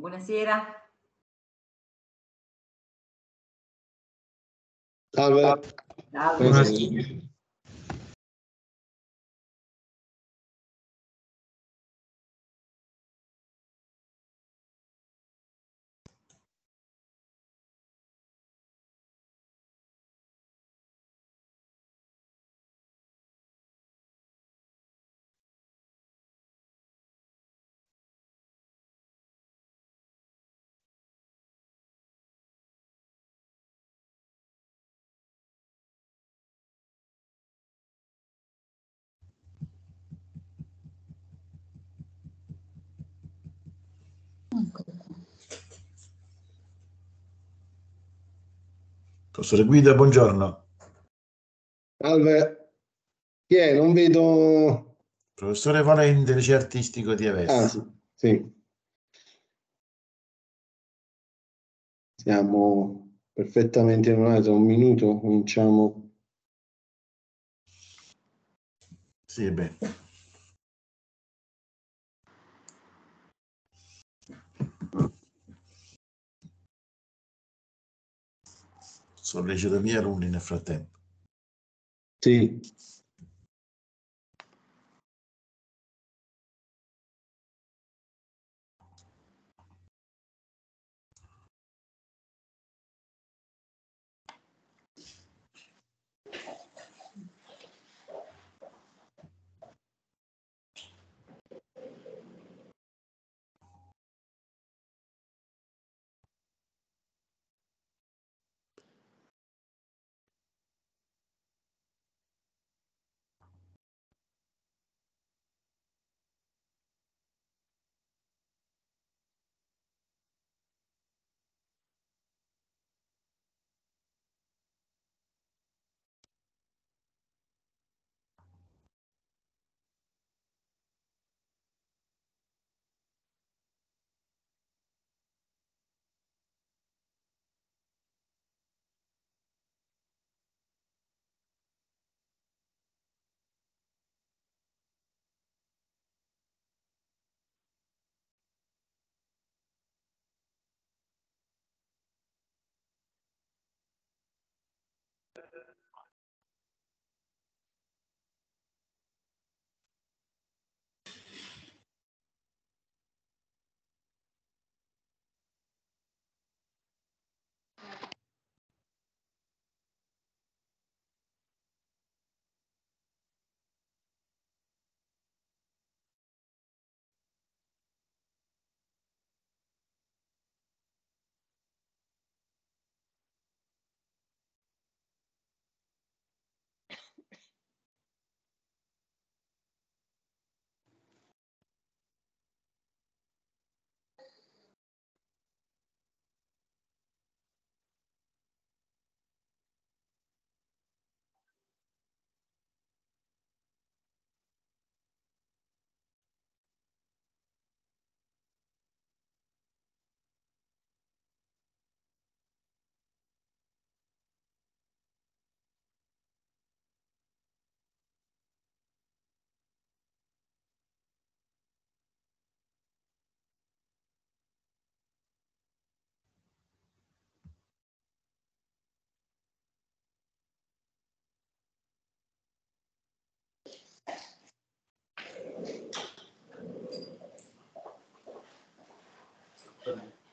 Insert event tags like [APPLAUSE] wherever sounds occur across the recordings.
Buonasera. Salve. Salve. Buonasera. Professore Guida, buongiorno. Salve. Chi è? Non vedo... Professore Valente, liceo artistico di Avesta. Ah, sì. Siamo perfettamente in un'altra, un minuto, cominciamo. Sì, bene. sono leggero via l'Uni nel frattempo. Sì,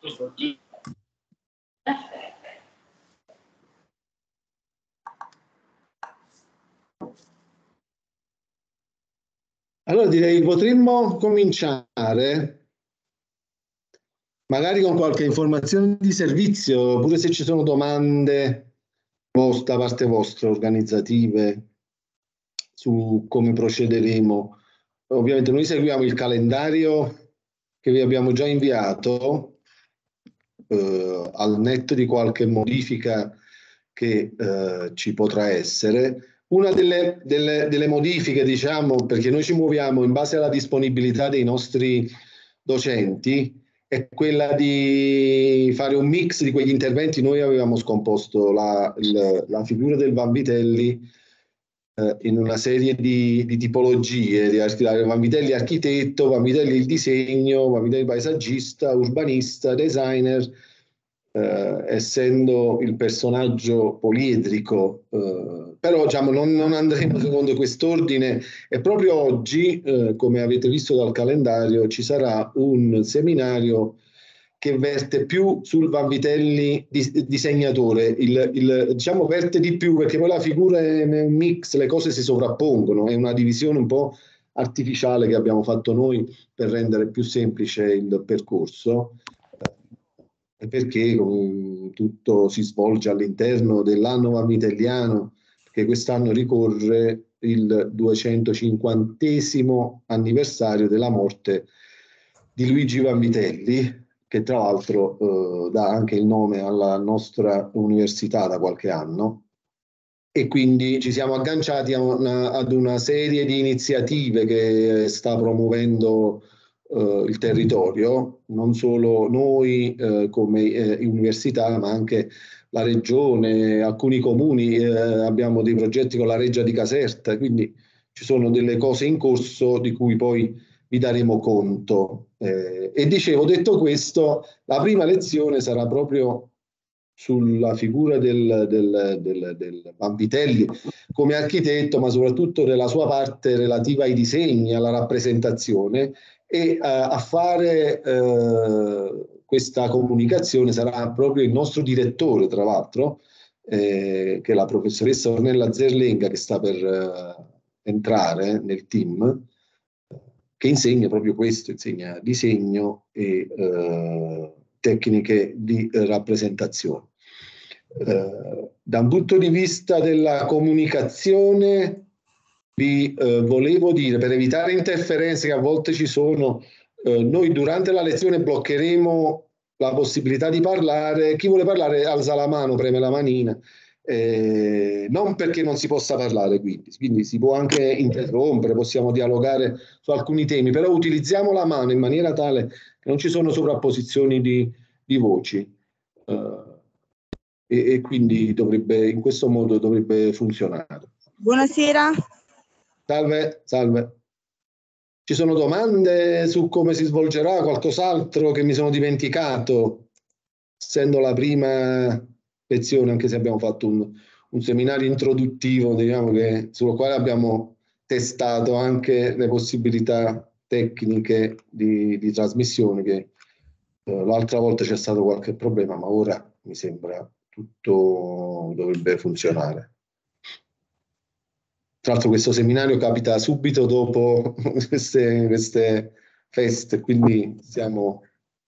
e Allora direi potremmo cominciare magari con qualche informazione di servizio, oppure se ci sono domande da parte vostra, organizzative, su come procederemo. Ovviamente noi seguiamo il calendario che vi abbiamo già inviato eh, al netto di qualche modifica che eh, ci potrà essere, una delle, delle, delle, modifiche, diciamo, perché noi ci muoviamo in base alla disponibilità dei nostri docenti, è quella di fare un mix di quegli interventi. Noi avevamo scomposto la, la, la figura del Vanvitelli eh, in una serie di, di tipologie, di archi- Vanvitelli architetto, Vanvitelli il disegno, Vanvitelli paesaggista, urbanista, designer, eh, essendo il personaggio poliedrico. Eh, però diciamo, non, non, andremo secondo quest'ordine e proprio oggi, eh, come avete visto dal calendario, ci sarà un seminario che verte più sul Van Vitelli disegnatore, il, il, diciamo verte di più perché poi la figura è un mix, le cose si sovrappongono, è una divisione un po' artificiale che abbiamo fatto noi per rendere più semplice il percorso eh, perché tutto si svolge all'interno dell'anno Van Vitelliano che quest'anno ricorre il 250 anniversario della morte di Luigi Van Vitelli che tra l'altro eh, dà anche il nome alla nostra università da qualche anno e quindi ci siamo agganciati una, ad una serie di iniziative che eh, sta promuovendo eh, il territorio, non solo noi eh, come eh, università, ma anche la regione, alcuni comuni, eh, abbiamo dei progetti con la Reggia di Caserta, quindi ci sono delle cose in corso di cui poi vi daremo conto. Eh, e dicevo, detto questo, la prima lezione sarà proprio sulla figura del, del, del, del Vanvitelli come architetto, ma soprattutto nella sua parte relativa ai disegni, alla rappresentazione e a, eh, a fare eh, questa comunicazione sarà proprio il nostro direttore, tra l'altro, eh, che è la professoressa Ornella Zerlenga che sta per eh, entrare nel team che insegna proprio questo, insegna disegno e eh, tecniche di rappresentazione. Eh, da un punto di vista della comunicazione, vi eh, volevo dire, per evitare interferenze che a volte ci sono, eh, noi durante la lezione bloccheremo la possibilità di parlare, chi vuole parlare alza la mano, preme la manina, eh, non perché non si possa parlare, quindi. quindi si può anche interrompere, possiamo dialogare su alcuni temi, però utilizziamo la mano in maniera tale che non ci sono sovrapposizioni di, di voci. Eh, e, e, quindi dovrebbe, in questo modo dovrebbe funzionare. Buonasera. Salve, salve. Ci sono domande su come si svolgerà, qualcos'altro che mi sono dimenticato, essendo la prima lezione, anche se abbiamo fatto un, un seminario introduttivo, diciamo che, sul quale abbiamo testato anche le possibilità tecniche di, di trasmissione, che eh, l'altra volta c'è stato qualche problema, ma ora mi sembra tutto dovrebbe funzionare. Tra l'altro questo seminario capita subito dopo [LAUGHS] queste, queste feste, quindi siamo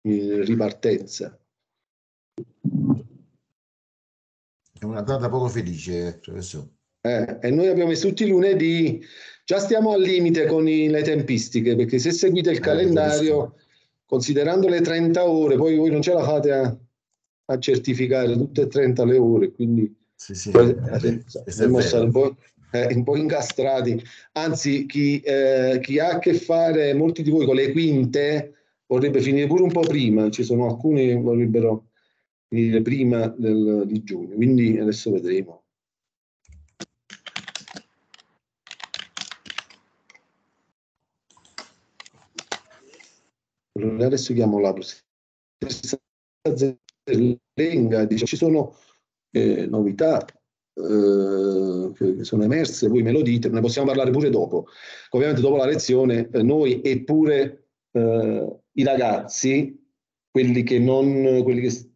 in ripartenza. È una data poco felice, eh, professore. Eh, e noi abbiamo messo tutti i lunedì, già stiamo al limite con i, le tempistiche, perché se seguite il eh, calendario, considerando le 30 ore, poi voi non ce la fate a, a certificare tutte e 30 le ore, quindi sì, sì, poi, eh, siamo stati eh, un po', incastrati. Anzi, chi, eh, chi, ha a che fare, molti di voi, con le quinte, vorrebbe finire pure un po' prima, ci sono alcuni che vorrebbero finire prima del, di giugno, quindi adesso vedremo. Adesso chiamo la professoressa Zellenga, dice ci sono eh, novità eh, che sono emerse, voi me lo dite, ne possiamo parlare pure dopo. Ovviamente dopo la lezione eh, noi e pure eh, i ragazzi, quelli che, non, quelli che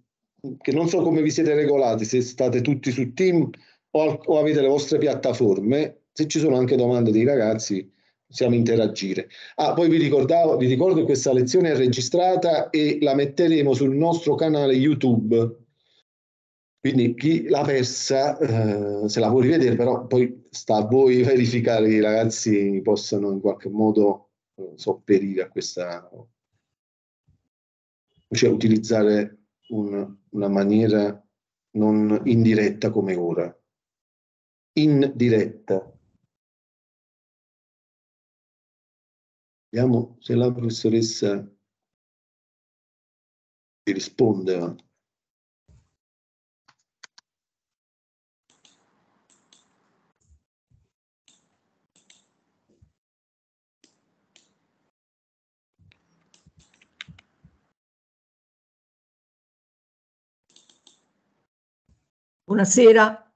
che non so come vi siete regolati, se state tutti su team o, o avete le vostre piattaforme, se ci sono anche domande dei ragazzi possiamo interagire. Ah, poi vi, ricordavo, vi ricordo che questa lezione è registrata e la metteremo sul nostro canale YouTube. Quindi chi l'ha persa eh, se la può rivedere, però poi sta a voi [LAUGHS] verificare che i ragazzi possano in qualche modo sopperire a questa, cioè utilizzare una, una maniera non indiretta come ora. Indiretta. Vediamo se la professoressa risponde. Buonasera.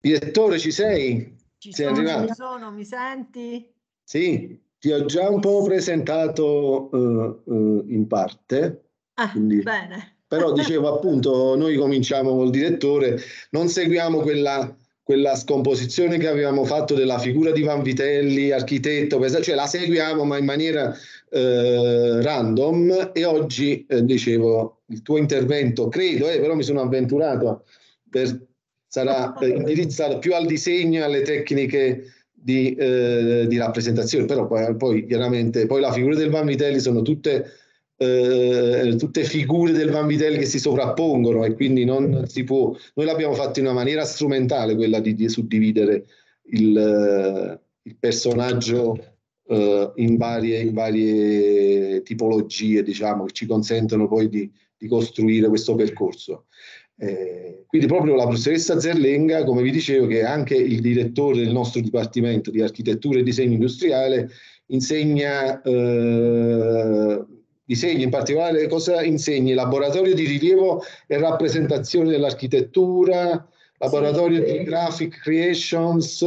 Direttore, ci sei? Ci sei sono, arrivato? Ci sono, mi senti? Sì, ti ho già un po' presentato uh, uh, in parte. Ah, quindi... bene. Però [LAUGHS] dicevo appunto, noi cominciamo col direttore, non seguiamo quella quella scomposizione che avevamo fatto della figura di Vanvitelli, architetto, cioè la seguiamo ma in maniera eh, random e oggi eh, dicevo il tuo intervento, credo, eh, però mi sono avventurato per, sarà indirizzata più al disegno e alle tecniche di, eh, di, rappresentazione, però poi, poi, chiaramente poi la figura del Vanvitelli sono tutte, eh, tutte figure del Vanvitelli che si sovrappongono e quindi non si può, noi l'abbiamo fatto in una maniera strumentale quella di, di suddividere il, il personaggio eh, in, varie, in, varie, tipologie diciamo che ci consentono poi di, di costruire questo percorso. Eh, quindi proprio la professoressa Zerlenga, come vi dicevo, che è anche il direttore del nostro Dipartimento di Architettura e Disegno Industriale, insegna, eh, disegna in particolare cosa insegni? Laboratorio di rilievo e rappresentazione dell'architettura, laboratorio sì. di graphic creations,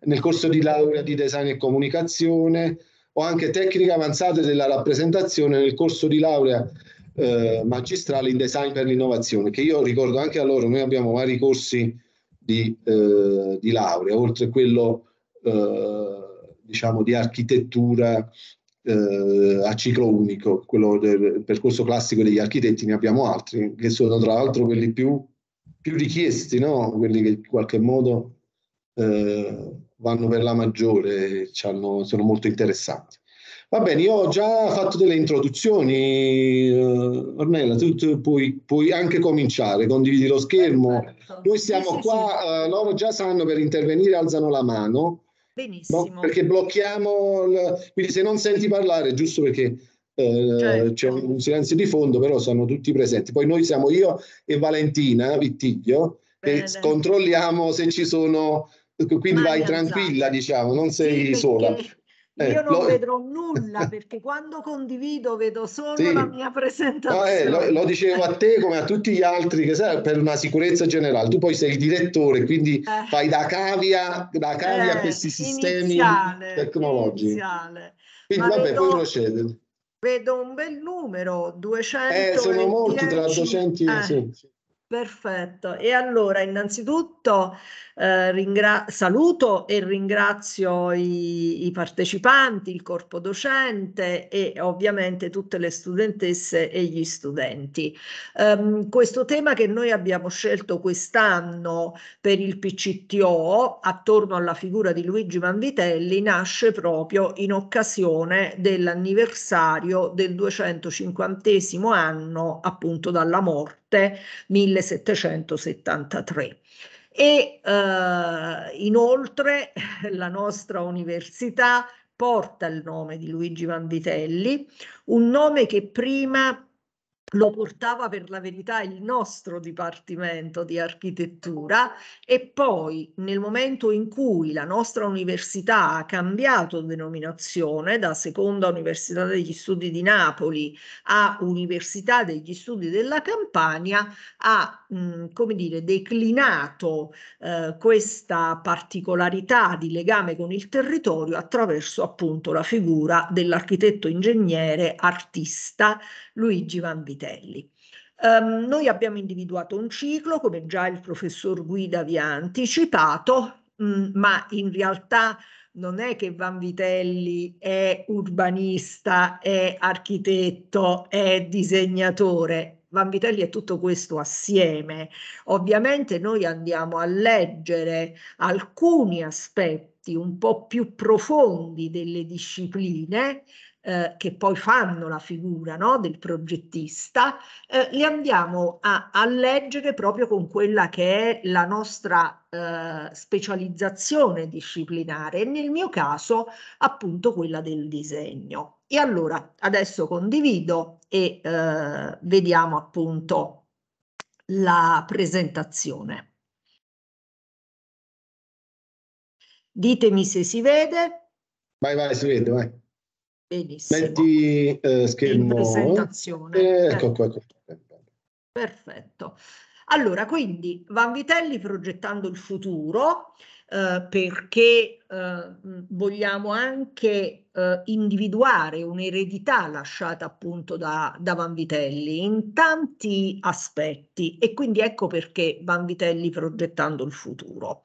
nel corso di laurea di design e comunicazione, o anche tecniche avanzate della rappresentazione nel corso di laurea eh, magistrale in design per l'innovazione, che io ricordo anche a loro, noi abbiamo vari corsi di, eh, di laurea, oltre a quello eh, diciamo di architettura eh, a ciclo unico, quello del percorso classico degli architetti, ne abbiamo altri, che sono tra l'altro quelli più, più richiesti, no? quelli che in qualche modo eh, vanno per la maggiore, sono molto interessanti. Va bene, io ho già fatto delle introduzioni, eh, Ornella, tu, puoi, puoi, anche cominciare, condividi lo schermo. Perfetto. Noi siamo sì, qua, sì. Uh, loro già sanno per intervenire, alzano la mano. Benissimo. No? Perché blocchiamo, il... quindi se non senti parlare, giusto perché uh, certo. c'è un silenzio di fondo, però sono tutti presenti. Poi noi siamo io e Valentina Vittiglio Bene. e controlliamo se ci sono, quindi Mani vai alzate. tranquilla, diciamo, non sei sì, sola. Perché eh, Io non lo... vedrò nulla perché quando condivido vedo solo sì. la mia presentazione. Ah, eh, lo, lo, dicevo a te come a tutti gli altri che sai, per una sicurezza generale. Tu poi sei il direttore, quindi eh. fai da cavia, da cavia a eh, questi sistemi iniziale, tecnologici. Iniziale. Quindi Ma vabbè, vedo... puoi procedere. Vedo un bel numero, 200. Eh, sono molti tra docenti. Eh. Sì, sì. Perfetto, e allora innanzitutto eh, ringra- saluto e ringrazio i, i, partecipanti, il corpo docente e ovviamente tutte le studentesse e gli studenti. Um, questo tema che noi abbiamo scelto quest'anno per il PCTO attorno alla figura di Luigi Manvitelli nasce proprio in occasione dell'anniversario del 250 anno appunto dalla morte 1773. E eh, inoltre la nostra università porta il nome di Luigi Vanvitelli, un nome che prima lo portava per la verità il nostro dipartimento di architettura e poi nel momento in cui la nostra università ha cambiato denominazione da seconda università degli studi di Napoli a università degli studi della Campania ha come dire, declinato eh, questa particolarità di legame con il territorio attraverso appunto la figura dell'architetto ingegnere artista Luigi Vanvitelli. Um, noi abbiamo individuato un ciclo, come già il professor Guida vi ha anticipato, mh, ma in realtà non è che Vanvitelli è urbanista, è architetto, è disegnatore, Vanvitelli è tutto questo assieme. Ovviamente noi andiamo a leggere alcuni aspetti un po' più profondi delle discipline eh, che poi fanno la figura no, del progettista, eh, li andiamo a, a, leggere proprio con quella che è la nostra eh, specializzazione disciplinare, nel mio caso appunto quella del disegno. E allora adesso condivido e eh, vediamo appunto la presentazione. Ditemi se si vede. Vai, vai, si vede, vai. Benissimo. Metti eh, schermo. In presentazione. Eh, ecco qua. Ecco, ecco. Perfetto. Allora, quindi Van Vitelli progettando il futuro eh, perché eh, vogliamo anche eh, individuare un'eredità lasciata appunto da, da Vanvitelli in tanti aspetti e quindi ecco perché Vanvitelli progettando il futuro.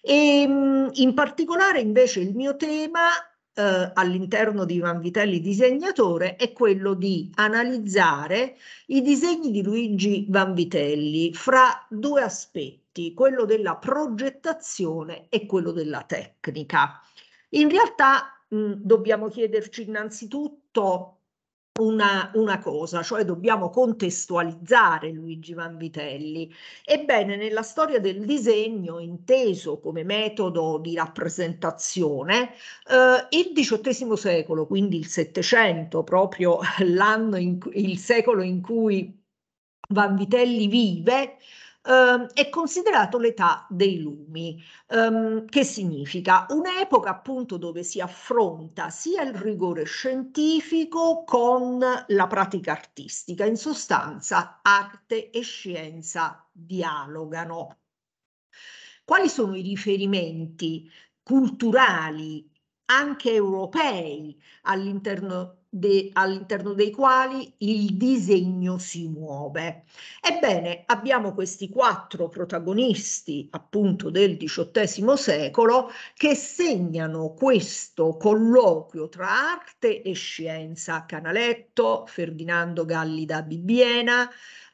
E, in particolare invece il mio tema eh, all'interno di Vanvitelli disegnatore è quello di analizzare i disegni di Luigi Vanvitelli fra due aspetti concetti, quello della progettazione e quello della tecnica. In realtà mh, dobbiamo chiederci innanzitutto una, una, cosa, cioè dobbiamo contestualizzare Luigi Vanvitelli. Ebbene, nella storia del disegno, inteso come metodo di rappresentazione, eh, il XVIII secolo, quindi il Settecento, proprio l'anno, in, il secolo in cui Vanvitelli vive, eh, è considerato l'età dei lumi, ehm, che significa un'epoca appunto dove si affronta sia il rigore scientifico con la pratica artistica, in sostanza arte e scienza dialogano. Quali sono i riferimenti culturali anche europei all'interno de, all'interno dei quali il disegno si muove. Ebbene, abbiamo questi quattro protagonisti appunto del XVIII secolo che segnano questo colloquio tra arte e scienza. Canaletto, Ferdinando Galli da Bibbiena,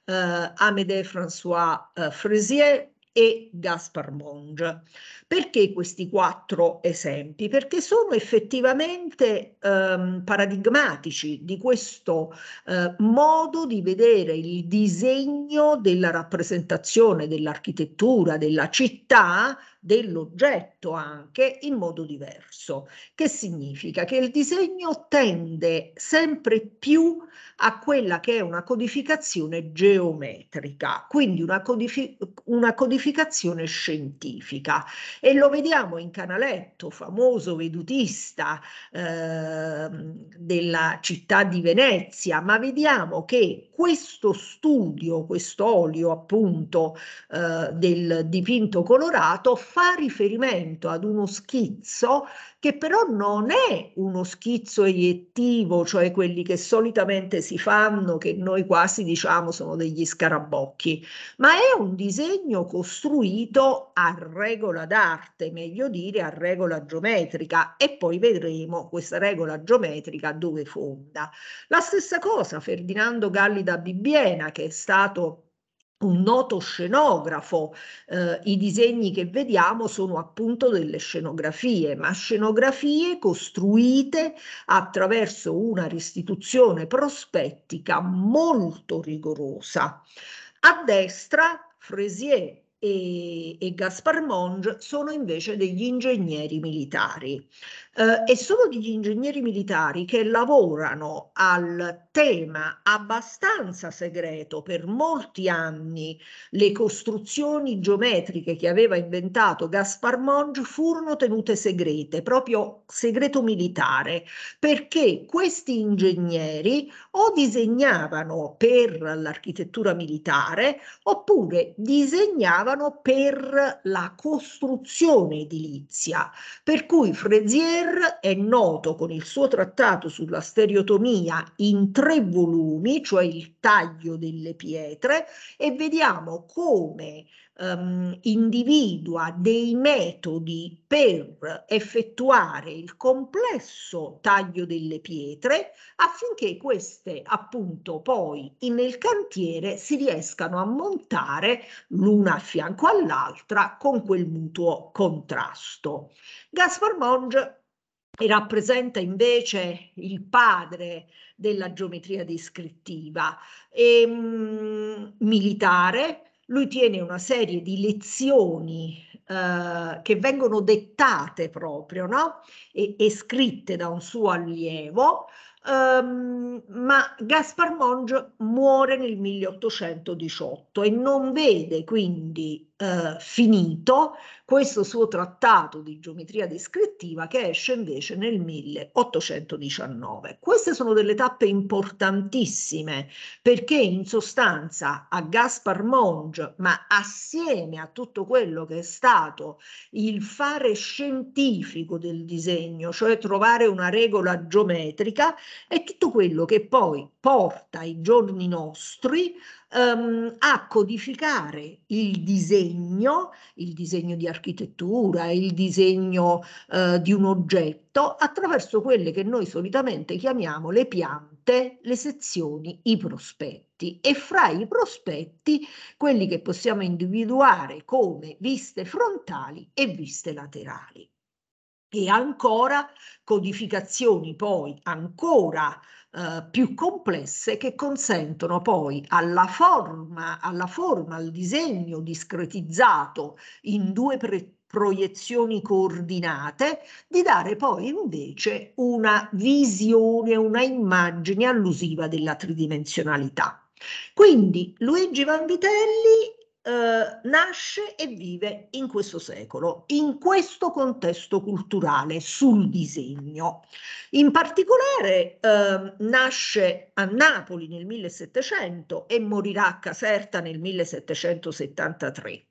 eh, Amédée François eh, Fresier, e Gaspar Monge. Perché questi quattro esempi? Perché sono effettivamente ehm, paradigmatici di questo eh, modo di vedere il disegno della rappresentazione dell'architettura della città dell'oggetto anche in modo diverso, che significa che il disegno tende sempre più a quella che è una codificazione geometrica, quindi una, codifi una codificazione scientifica e lo vediamo in Canaletto, famoso vedutista eh, della città di Venezia, ma vediamo che questo studio, questo olio appunto eh, del dipinto colorato fa riferimento ad uno schizzo che però non è uno schizzo eiettivo, cioè quelli che solitamente si fanno, che noi quasi diciamo sono degli scarabocchi, ma è un disegno costruito a regola d'arte, meglio dire a regola geometrica e poi vedremo questa regola geometrica dove fonda. La stessa cosa Ferdinando Galli da Bibbiena che è stato un noto scenografo. Eh, I disegni che vediamo sono appunto delle scenografie, ma scenografie costruite attraverso una restituzione prospettica molto rigorosa. A destra Fresier e, e Gaspar Monge sono invece degli ingegneri militari eh, e sono degli ingegneri militari che lavorano al tema abbastanza segreto per molti anni. Le costruzioni geometriche che aveva inventato Gaspar Monge furono tenute segrete, proprio segreto militare, perché questi ingegneri o disegnavano per l'architettura militare oppure disegnavano per la costruzione edilizia. Per cui Frezier Voltaire è noto con il suo trattato sulla stereotomia in tre volumi, cioè il taglio delle pietre, e vediamo come ehm, individua dei metodi per effettuare il complesso taglio delle pietre affinché queste appunto poi nel cantiere si riescano a montare l'una a fianco all'altra con quel mutuo contrasto. Gaspar Monge e rappresenta invece il padre della geometria descrittiva, e, ehm, mh, militare. Lui tiene una serie di lezioni eh, che vengono dettate proprio no? e, e scritte da un suo allievo, Um, ma Gaspar Monge muore nel 1818 e non vede quindi eh, finito questo suo trattato di geometria descrittiva che esce invece nel 1819. Queste sono delle tappe importantissime perché in sostanza a Gaspar Monge, ma assieme a tutto quello che è stato il fare scientifico del disegno, cioè trovare una regola geometrica, è tutto quello che poi porta i giorni nostri ehm, a codificare il disegno disegno, il disegno di architettura, il disegno eh, di un oggetto, attraverso quelle che noi solitamente chiamiamo le piante, le sezioni, i prospetti. E fra i prospetti quelli che possiamo individuare come viste frontali e viste laterali e ancora codificazioni poi ancora eh, più complesse che consentono poi alla forma, alla forma, al disegno discretizzato in due pre- proiezioni coordinate, di dare poi invece una visione, una immagine allusiva della tridimensionalità. Quindi Luigi Vanvitelli eh, nasce e vive in questo secolo, in questo contesto culturale sul disegno. In particolare eh, nasce a Napoli nel 1700 e morirà a Caserta nel 1773. Eh,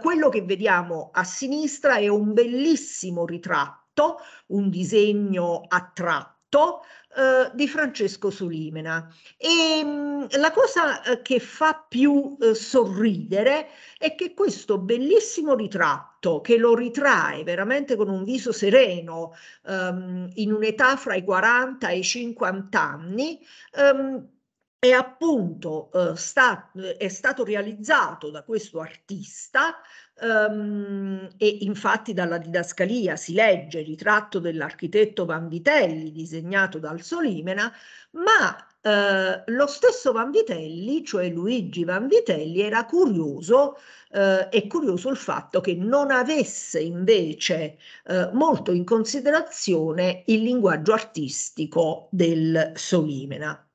quello che vediamo a sinistra è un bellissimo ritratto, un disegno a tratto fatto eh, di Francesco Sulimena. E, mh, mm, la cosa eh, che fa più eh, sorridere è che questo bellissimo ritratto, che lo ritrae veramente con un viso sereno ehm, in un'età fra i 40 e i 50 anni, ehm, è appunto eh, sta, eh, è stato realizzato da questo artista um, e infatti dalla didascalia si legge il ritratto dell'architetto Vanvitelli disegnato dal Solimena, ma eh, lo stesso Vanvitelli, cioè Luigi Vanvitelli, era curioso, eh, è curioso il fatto che non avesse invece eh, molto in considerazione il linguaggio artistico del Solimena.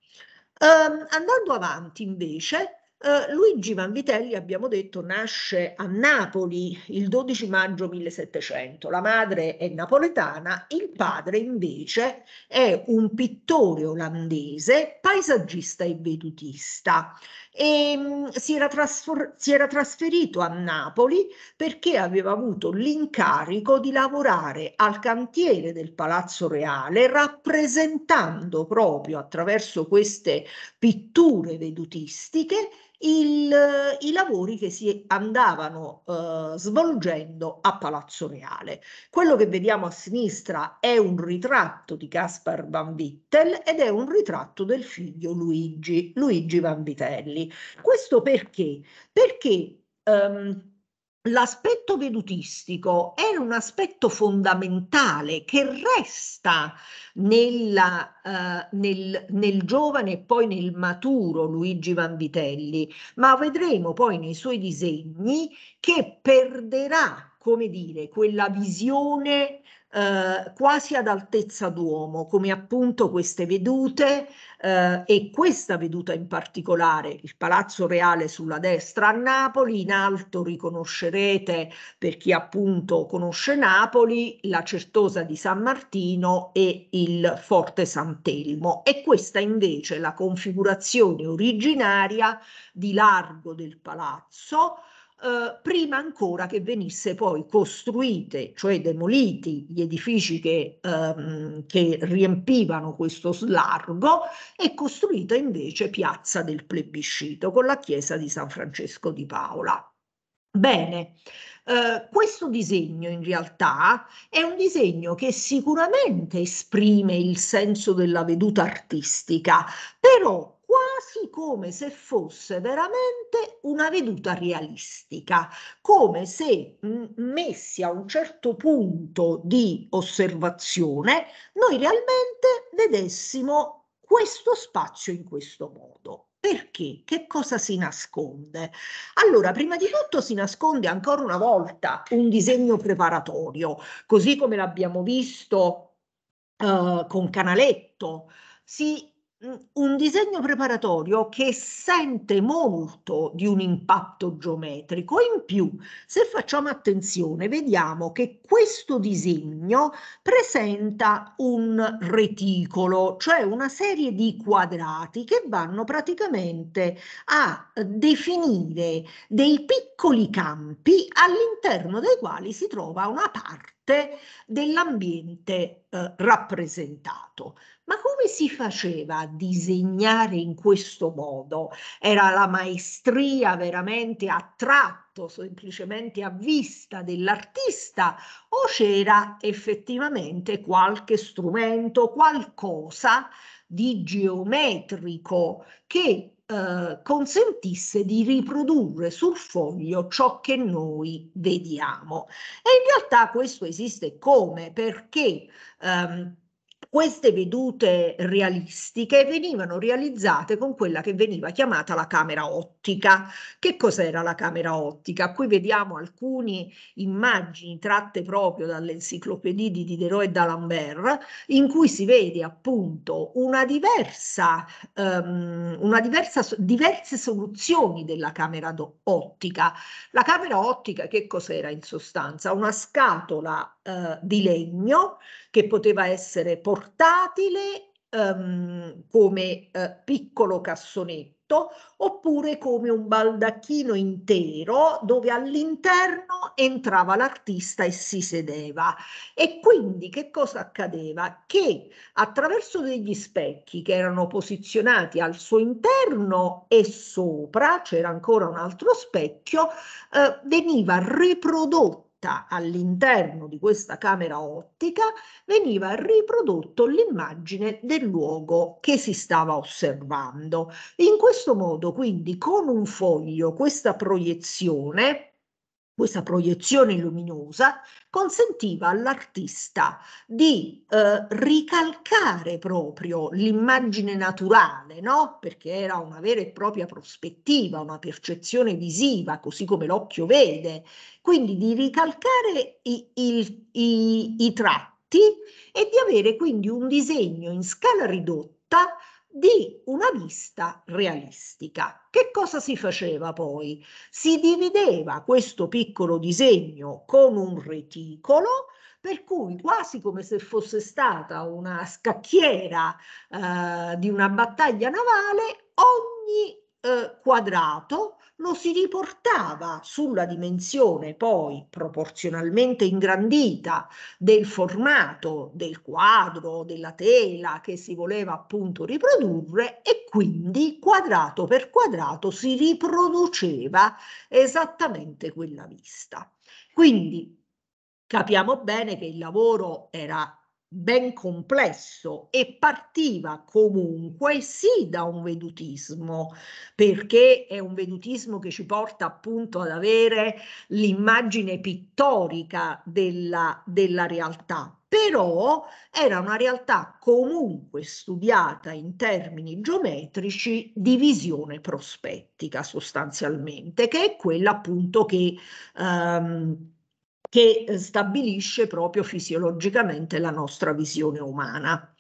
Um, andando avanti invece, Uh, Luigi Vanvitelli, abbiamo detto, nasce a Napoli il 12 maggio 1700. La madre è napoletana, il padre invece è un pittore olandese, paesaggista e vedutista e ehm, mh, si, era si era trasferito a Napoli perché aveva avuto l'incarico di lavorare al cantiere del Palazzo Reale rappresentando proprio attraverso queste pitture vedutistiche il, i lavori che si andavano eh, svolgendo a Palazzo Reale. Quello che vediamo a sinistra è un ritratto di Caspar Van Vittel ed è un ritratto del figlio Luigi, Luigi Van Vitelli. Questo perché? Perché ehm, L'aspetto vedutistico è un aspetto fondamentale che resta nella, uh, nel, nel, giovane e poi nel maturo Luigi Vanvitelli, ma vedremo poi nei suoi disegni che perderà come dire, quella visione eh, quasi ad altezza d'uomo, come appunto queste vedute eh, e questa veduta in particolare, il Palazzo Reale sulla destra a Napoli, in alto riconoscerete per chi appunto conosce Napoli, la Certosa di San Martino e il Forte Sant'Elmo e questa invece è la configurazione originaria di largo del palazzo, eh, prima ancora che venisse poi costruite, cioè demoliti gli edifici che, ehm, che riempivano questo slargo e costruita invece piazza del plebiscito con la chiesa di San Francesco di Paola. Bene, eh, questo disegno in realtà è un disegno che sicuramente esprime il senso della veduta artistica, però quasi come se fosse veramente una veduta realistica, come se mm, messi a un certo punto di osservazione noi realmente vedessimo questo spazio in questo modo. Perché? Che cosa si nasconde? Allora, prima di tutto si nasconde ancora una volta un disegno preparatorio, così come l'abbiamo visto eh, con Canaletto. Si Mm, un disegno preparatorio che sente molto di un impatto geometrico in più se facciamo attenzione vediamo che questo disegno presenta un reticolo cioè una serie di quadrati che vanno praticamente a definire dei piccoli campi all'interno dei quali si trova una parte dell'ambiente eh, rappresentato. Ma come si faceva a disegnare in questo modo? Era la maestria veramente a tratto, semplicemente a vista dell'artista o c'era effettivamente qualche strumento, qualcosa di geometrico che eh, consentisse di riprodurre sul foglio ciò che noi vediamo. E in realtà questo esiste come? Perché ehm, queste vedute realistiche venivano realizzate con quella che veniva chiamata la camera ottica. Che cos'era la camera ottica? Qui vediamo alcune immagini tratte proprio dall'enciclopedia di Diderot e d'Alembert, in cui si vede appunto una diversa, um, una diversa, diverse soluzioni della camera ottica. La camera ottica che cos'era in sostanza? Una scatola eh, di legno che poteva essere portatile um, come uh, piccolo cassonetto oppure come un baldacchino intero dove all'interno entrava l'artista e si sedeva. E quindi che cosa accadeva? Che attraverso degli specchi che erano posizionati al suo interno e sopra, c'era ancora un altro specchio, eh, veniva riprodotto diretta all'interno di questa camera ottica veniva riprodotto l'immagine del luogo che si stava osservando. In questo modo, quindi, con un foglio, questa proiezione questa proiezione luminosa consentiva all'artista di eh, ricalcare proprio l'immagine naturale, no? perché era una vera e propria prospettiva, una percezione visiva, così come l'occhio vede, quindi di ricalcare i, i, i, i tratti e di avere quindi un disegno in scala ridotta di una vista realistica. Che cosa si faceva poi? Si divideva questo piccolo disegno con un reticolo per cui quasi come se fosse stata una scacchiera eh, di una battaglia navale, ogni eh, quadrato lo si riportava sulla dimensione poi proporzionalmente ingrandita del formato del quadro, della tela che si voleva appunto riprodurre e quindi quadrato per quadrato si riproduceva esattamente quella vista. Quindi capiamo bene che il lavoro era ben complesso e partiva comunque sì da un vedutismo, perché è un vedutismo che ci porta appunto ad avere l'immagine pittorica della, della realtà, però era una realtà comunque studiata in termini geometrici di visione prospettica sostanzialmente, che è quella appunto che ehm, che eh, stabilisce proprio fisiologicamente la nostra visione umana.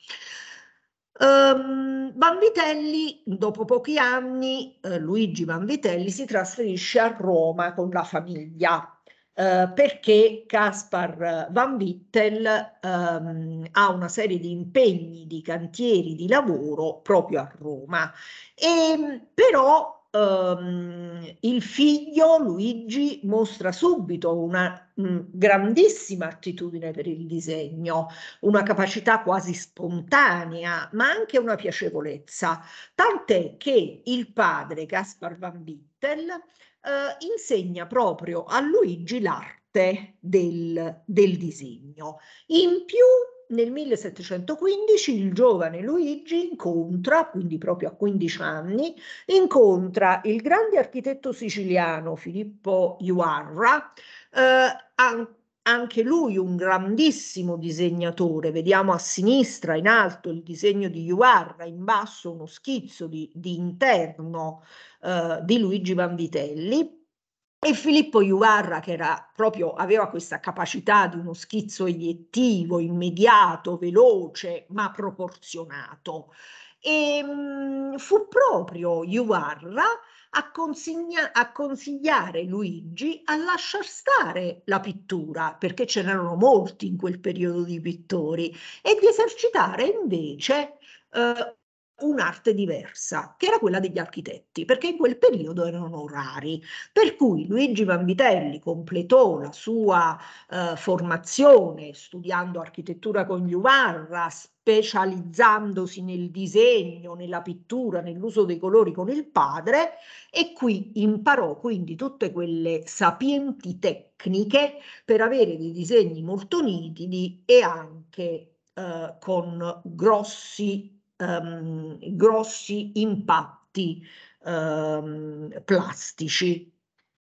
Um, Vanvitelli, dopo pochi anni, eh, Luigi Vanvitelli si trasferisce a Roma con la famiglia eh, perché Caspar Van Vittel ehm, ha una serie di impegni, di cantieri, di lavoro proprio a Roma. E, ehm, però ehm, il figlio Luigi mostra subito una mh, grandissima attitudine per il disegno, una capacità quasi spontanea, ma anche una piacevolezza, tant'è che il padre Gaspar Van Bittel eh, insegna proprio a Luigi l'arte del, del disegno. In più nel 1715 il giovane Luigi incontra, quindi proprio a 15 anni, incontra il grande architetto siciliano Filippo Iuarra, eh, anche lui un grandissimo disegnatore, vediamo a sinistra in alto il disegno di Iuarra, in basso uno schizzo di, di interno eh, di Luigi Vanvitelli, e Filippo Iuvarra, che proprio, aveva questa capacità di uno schizzo iniettivo, immediato, veloce, ma proporzionato. E, ehm, fu proprio Iuvarra a, a, consigliare Luigi a lasciar stare la pittura, perché ce n'erano molti in quel periodo di pittori, e di esercitare invece eh, un'arte diversa, che era quella degli architetti, perché in quel periodo erano rari. Per cui Luigi Vanvitelli completò la sua eh, formazione studiando architettura con Juvarra, specializzandosi nel disegno, nella pittura, nell'uso dei colori con il padre e qui imparò quindi tutte quelle sapienti tecniche per avere dei disegni molto nitidi e anche eh, con grossi ehm, grossi impatti ehm, plastici.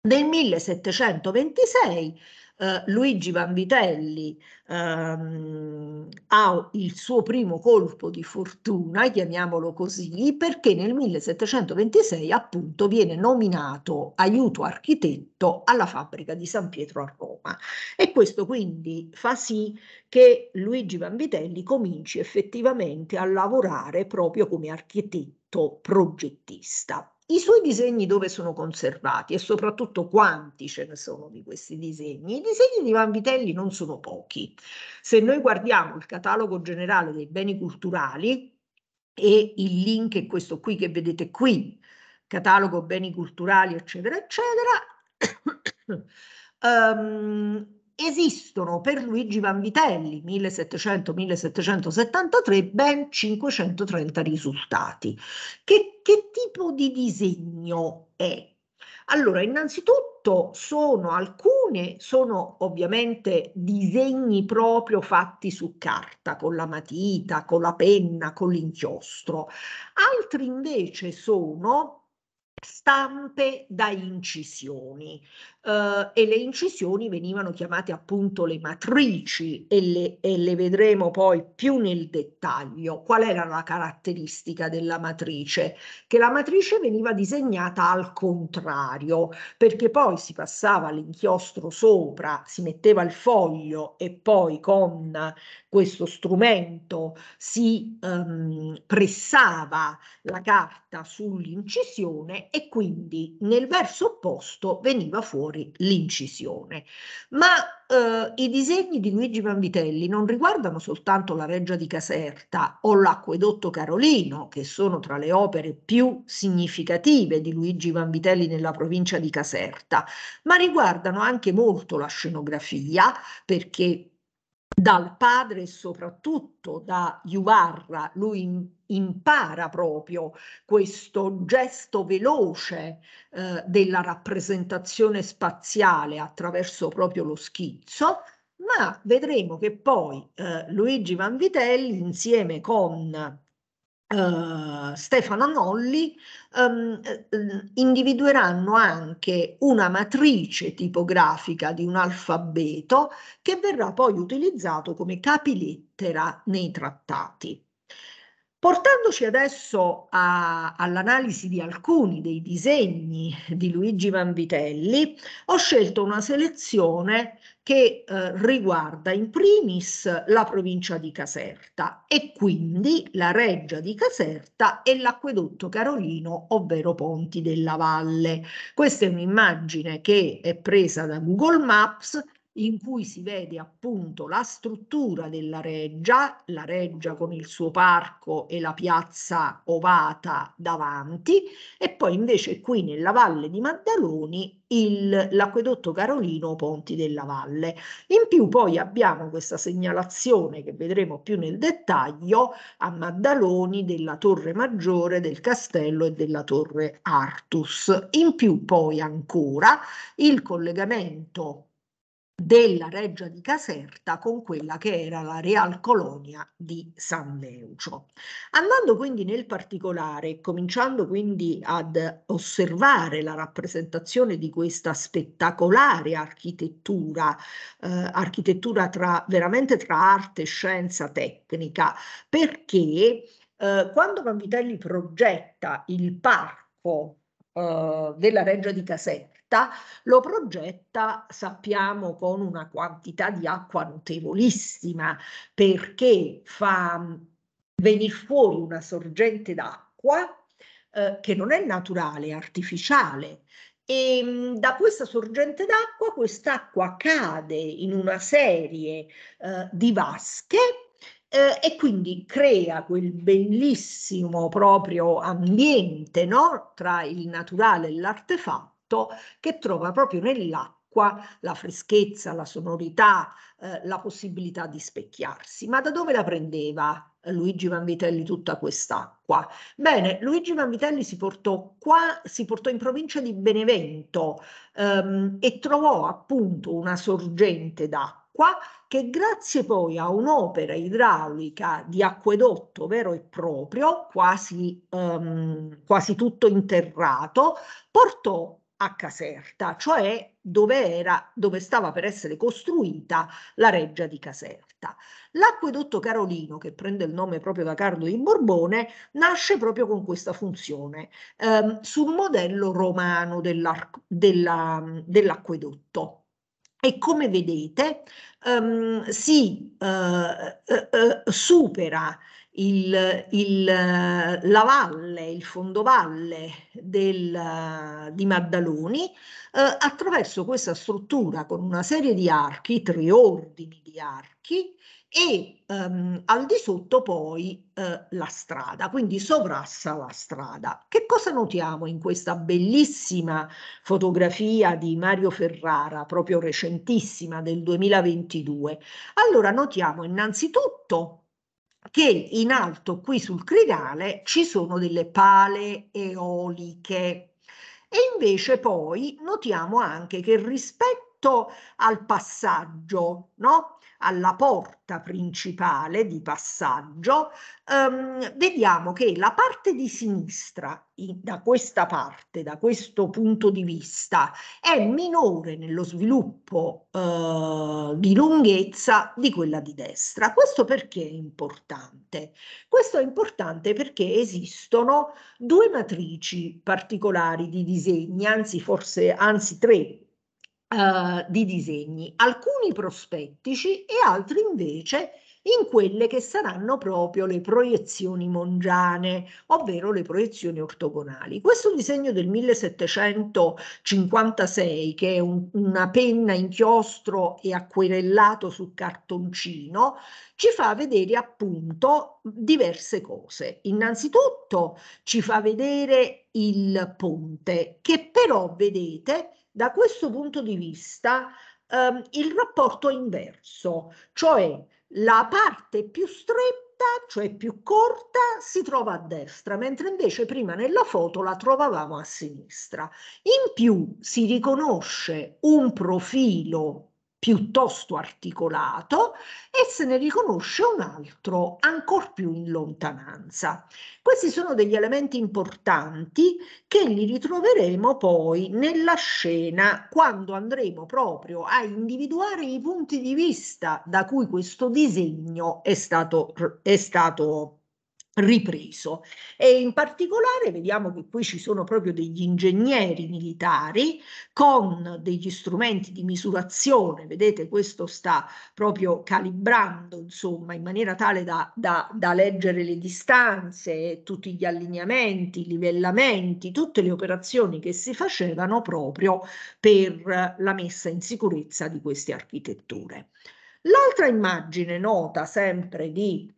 Nel 1726 eh, Luigi Vanvitelli ehm, ha il suo primo colpo di fortuna, chiamiamolo così, perché nel 1726 appunto viene nominato aiuto architetto alla fabbrica di San Pietro a Roma e questo quindi fa sì che Luigi Vanvitelli cominci effettivamente a lavorare proprio come architetto progettista. I suoi disegni dove sono conservati e soprattutto quanti ce ne sono di questi disegni? I disegni di Vanvitelli non sono pochi. Se noi guardiamo il catalogo generale dei beni culturali e il link è questo qui che vedete qui, catalogo beni culturali eccetera eccetera, um, [COUGHS] esistono per Luigi Vanvitelli 1700-1773 ben 530 risultati. Che, che tipo di disegno è? Allora, innanzitutto sono alcune, sono ovviamente disegni proprio fatti su carta, con la matita, con la penna, con l'inchiostro. Altri invece sono stampe da incisioni uh, e le incisioni venivano chiamate appunto le matrici e le, e le, vedremo poi più nel dettaglio qual era la caratteristica della matrice che la matrice veniva disegnata al contrario perché poi si passava l'inchiostro sopra si metteva il foglio e poi con questo strumento si um, pressava la carta sull'incisione e quindi nel verso opposto veniva fuori l'incisione. Ma eh, i disegni di Luigi Vanvitelli non riguardano soltanto la Reggia di Caserta o l'Acquedotto Carolino, che sono tra le opere più significative di Luigi Vanvitelli nella provincia di Caserta, ma riguardano anche molto la scenografia, perché dal padre e soprattutto da Juvarra, lui impara proprio questo gesto veloce eh, della rappresentazione spaziale attraverso proprio lo schizzo, ma vedremo che poi eh, Luigi Vanvitelli insieme con eh, Stefano Nolli um, ehm, ehm, individueranno anche una matrice tipografica di un alfabeto che verrà poi utilizzato come capilettera nei trattati. Portandoci adesso all'analisi di alcuni dei disegni di Luigi Vanvitelli, ho scelto una selezione che eh, riguarda in primis la provincia di Caserta e quindi la reggia di Caserta e l'acquedotto carolino, ovvero Ponti della Valle. Questa è un'immagine che è presa da Google Maps in cui si vede appunto la struttura della reggia, la reggia con il suo parco e la piazza ovata davanti, e poi invece qui nella valle di Maddaloni l'acquedotto Carolino Ponti della Valle. In più poi abbiamo questa segnalazione che vedremo più nel dettaglio a Maddaloni della Torre Maggiore, del Castello e della Torre Artus. In più poi ancora il collegamento della Reggia di Caserta con quella che era la Real Colonia di San Leucio. Andando quindi nel particolare, e cominciando quindi ad osservare la rappresentazione di questa spettacolare architettura, eh, architettura tra, veramente tra arte, scienza, tecnica, perché eh, quando Vanvitelli progetta il parco eh, della Reggia di Caserta, progettista lo progetta, sappiamo, con una quantità di acqua notevolissima perché fa mm, venire fuori una sorgente d'acqua eh, che non è naturale, è artificiale. E mm, da questa sorgente d'acqua, quest'acqua cade in una serie eh, di vasche eh, e quindi crea quel bellissimo proprio ambiente no? tra il naturale e l'artefatto alimento che trova proprio nell'acqua la freschezza, la sonorità, eh, la possibilità di specchiarsi. Ma da dove la prendeva Luigi Vanvitelli tutta quest'acqua? Bene, Luigi Vanvitelli si portò qua, si portò in provincia di Benevento ehm, e trovò appunto una sorgente d'acqua che grazie poi a un'opera idraulica di acquedotto vero e proprio, quasi, um, quasi tutto interrato, portò a Caserta, cioè dove, era, dove stava per essere costruita la reggia di Caserta. L'acquedotto carolino, che prende il nome proprio da Carlo di Borbone, nasce proprio con questa funzione, ehm, sul modello romano dell'acquedotto. Della, e come vedete um, si uh, uh, supera il, il, la valle, il fondovalle del, di Maddaloni eh, attraverso questa struttura con una serie di archi, tre ordini di archi, e ehm, al di sotto poi eh, la strada, quindi sovrassa la strada. Che cosa notiamo in questa bellissima fotografia di Mario Ferrara, proprio recentissima del 2022? Allora notiamo innanzitutto che in alto qui sul crinale ci sono delle pale eoliche e invece poi notiamo anche che rispetto al passaggio, no? alla porta principale di passaggio, ehm, vediamo che la parte di sinistra, in, da questa parte, da questo punto di vista, è minore nello sviluppo eh, di lunghezza di quella di destra. Questo perché è importante? Questo è importante perché esistono due matrici particolari di disegni, anzi forse anzi tre eh, di disegni, alcuni prospettici e altri invece in quelle che saranno proprio le proiezioni mongiane, ovvero le proiezioni ortogonali. Questo disegno del 1756, che è un, una penna inchiostro e acquerellato su cartoncino, ci fa vedere appunto diverse cose. Innanzitutto ci fa vedere il ponte, che però, vedete, da questo punto di vista ehm, il rapporto è inverso, cioè la parte più stretta cioè più corta, si trova a destra, mentre invece prima nella foto la trovavamo a sinistra. In più si riconosce un profilo piuttosto articolato e se ne riconosce un altro ancor più in lontananza. Questi sono degli elementi importanti che li ritroveremo poi nella scena quando andremo proprio a individuare i punti di vista da cui questo disegno è stato, è stato ripreso e in particolare vediamo che qui ci sono proprio degli ingegneri militari con degli strumenti di misurazione, vedete questo sta proprio calibrando insomma in maniera tale da, da, da leggere le distanze, tutti gli allineamenti, i livellamenti, tutte le operazioni che si facevano proprio per la messa in sicurezza di queste architetture. L'altra immagine nota sempre di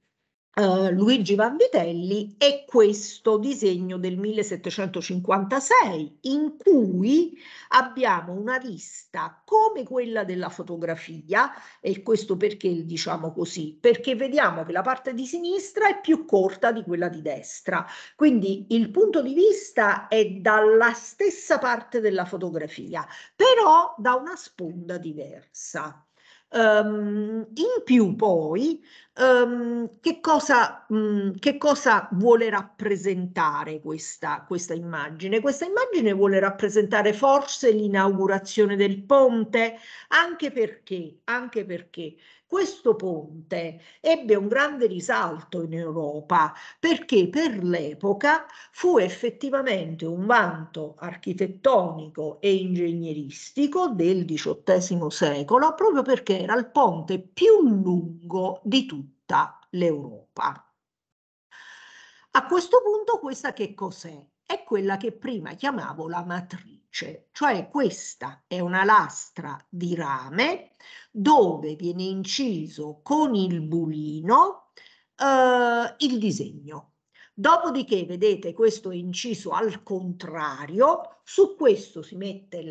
eh, Luigi Vanvitelli è questo disegno del 1756 in cui abbiamo una vista come quella della fotografia e questo perché diciamo così perché vediamo che la parte di sinistra è più corta di quella di destra quindi il punto di vista è dalla stessa parte della fotografia però da una sponda diversa Um, in più poi, um, che, cosa, um, che, cosa, vuole rappresentare questa, questa immagine? Questa immagine vuole rappresentare forse l'inaugurazione del ponte, anche perché, anche perché questo ponte ebbe un grande risalto in Europa perché per l'epoca fu effettivamente un vanto architettonico e ingegneristico del XVIII secolo proprio perché era il ponte più lungo di tutta l'Europa. A questo punto questa che cos'è? È quella che prima chiamavo la matrice ricce, cioè questa è una lastra di rame dove viene inciso con il bulino eh, il disegno. Dopodiché, vedete, questo è inciso al contrario, su questo si mette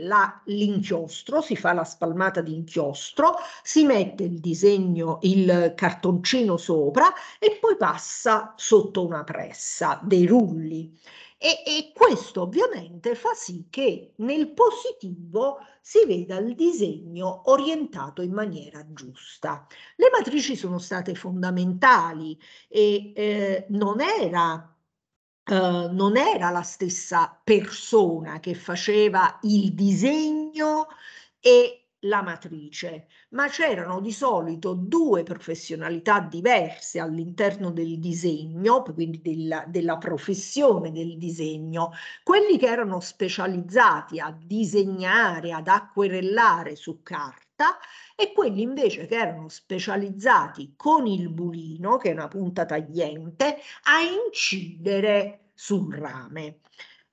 l'inchiostro, si fa la spalmata di inchiostro, si mette il disegno, il cartoncino sopra e poi passa sotto una pressa dei rulli. E, e, questo ovviamente fa sì che nel positivo si veda il disegno orientato in maniera giusta. Le matrici sono state fondamentali e eh, non era Uh, non era la stessa persona che faceva il disegno e la matrice, ma c'erano di solito due professionalità diverse all'interno del disegno, quindi della, della, professione del disegno, quelli che erano specializzati a disegnare, ad acquerellare su carta e quelli invece che erano specializzati con il bulino, che è una punta tagliente, a incidere sul rame.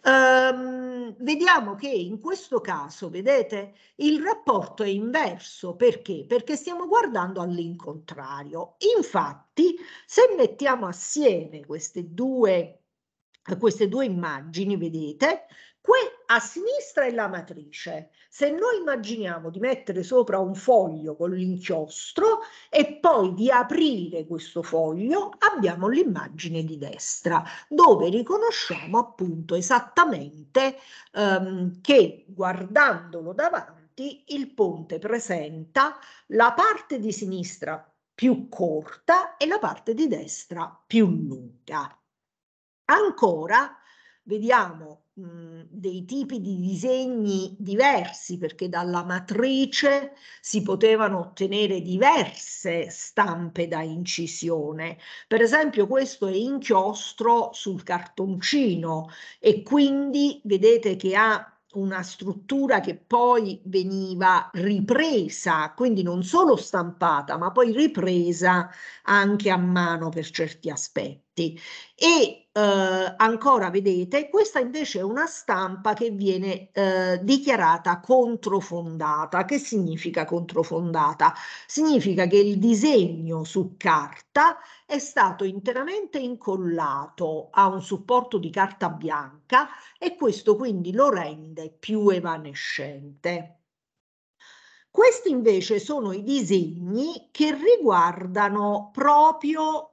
Ehm, vediamo che in questo caso, vedete, il rapporto è inverso. Perché? Perché stiamo guardando all'incontrario. Infatti, se mettiamo assieme queste due queste due immagini, vedete, Qui a sinistra è la matrice. Se noi immaginiamo di mettere sopra un foglio con l'inchiostro e poi di aprire questo foglio, abbiamo l'immagine di destra, dove riconosciamo appunto esattamente ehm, che guardandolo davanti il ponte presenta la parte di sinistra più corta e la parte di destra più lunga. Ancora, vediamo mh, mm, dei tipi di disegni diversi perché dalla matrice si potevano ottenere diverse stampe da incisione. Per esempio questo è inchiostro sul cartoncino e quindi vedete che ha una struttura che poi veniva ripresa, quindi non solo stampata, ma poi ripresa anche a mano per certi aspetti. E eh, ancora vedete, questa invece è una stampa che viene eh, dichiarata controfondata. Che significa controfondata? Significa che il disegno su carta è stato interamente incollato a un supporto di carta bianca e questo quindi lo rende più evanescente. Questi invece sono i disegni che riguardano proprio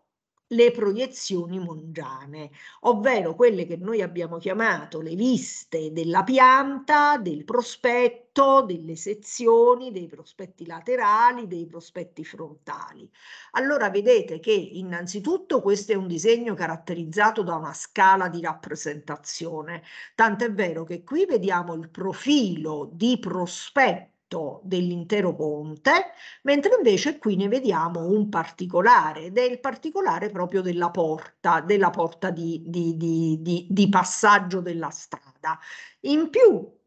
le proiezioni mongiane, ovvero quelle che noi abbiamo chiamato le viste della pianta, del prospetto, delle sezioni, dei prospetti laterali, dei prospetti frontali. Allora vedete che innanzitutto questo è un disegno caratterizzato da una scala di rappresentazione, tant'è vero che qui vediamo il profilo di prospetto completo dell'intero ponte, mentre invece qui ne vediamo un particolare, ed è il particolare proprio della porta, della porta di, di, di, di passaggio della strada. In più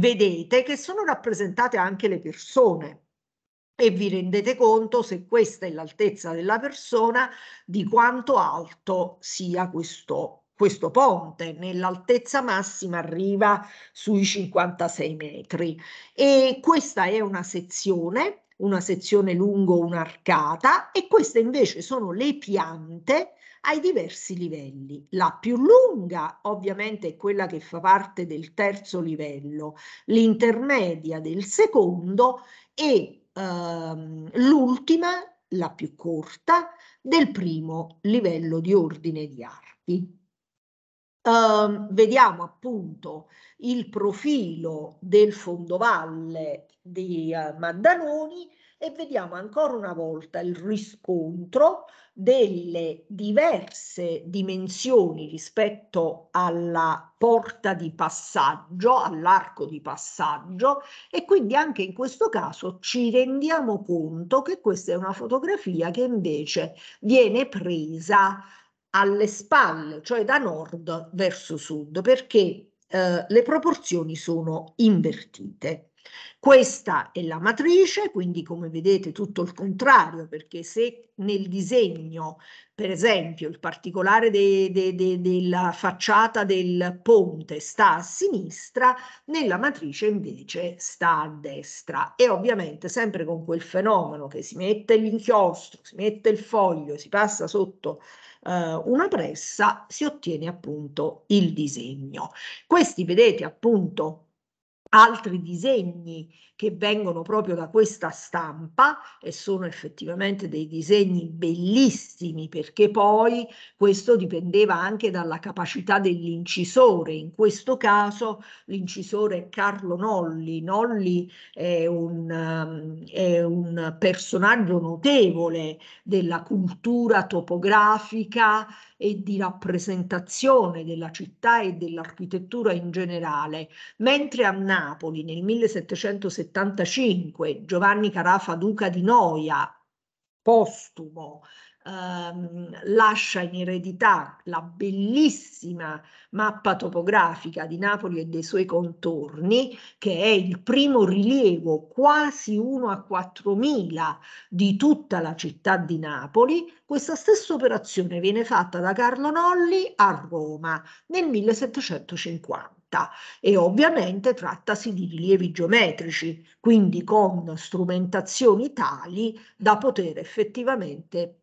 vedete che sono rappresentate anche le persone e vi rendete conto se questa è l'altezza della persona di quanto alto sia questo questo ponte nell'altezza massima arriva sui 56 metri e questa è una sezione, una sezione lungo un'arcata e queste invece sono le piante ai diversi livelli. La più lunga ovviamente è quella che fa parte del terzo livello, l'intermedia del secondo e ehm, l'ultima, la più corta, del primo livello di ordine di arti. Um, vediamo appunto il profilo del fondovalle di uh, Mandanoni e vediamo ancora una volta il riscontro delle diverse dimensioni rispetto alla porta di passaggio, all'arco di passaggio e quindi anche in questo caso ci rendiamo conto che questa è una fotografia che invece viene presa alle spalle, cioè da nord verso sud, perché eh, le proporzioni sono invertite. Questa è la matrice, quindi come vedete tutto il contrario, perché se nel disegno, per esempio, il particolare de, de, de, della facciata del ponte sta a sinistra, nella matrice invece sta a destra e ovviamente sempre con quel fenomeno che si mette l'inchiostro, si mette il foglio, si passa sotto eh, una pressa si ottiene appunto il disegno. Questi vedete appunto altri disegni che vengono proprio da questa stampa e sono effettivamente dei disegni bellissimi perché poi questo dipendeva anche dalla capacità dell'incisore, in questo caso l'incisore è Carlo Nolli. Nolli è un, ehm, è un personaggio notevole della cultura topografica e di rappresentazione della città e dell'architettura in generale, mentre a Napoli nel 1775 Giovanni Carafa, duca di Noia, postumo, ehm, lascia in eredità la bellissima mappa topografica di Napoli e dei suoi contorni, che è il primo rilievo quasi 1 a 4.000 di tutta la città di Napoli, questa stessa operazione viene fatta da Carlo Nolli a Roma nel 1750 tratta e ovviamente trattasi di rilievi geometrici, quindi con strumentazioni tali da poter effettivamente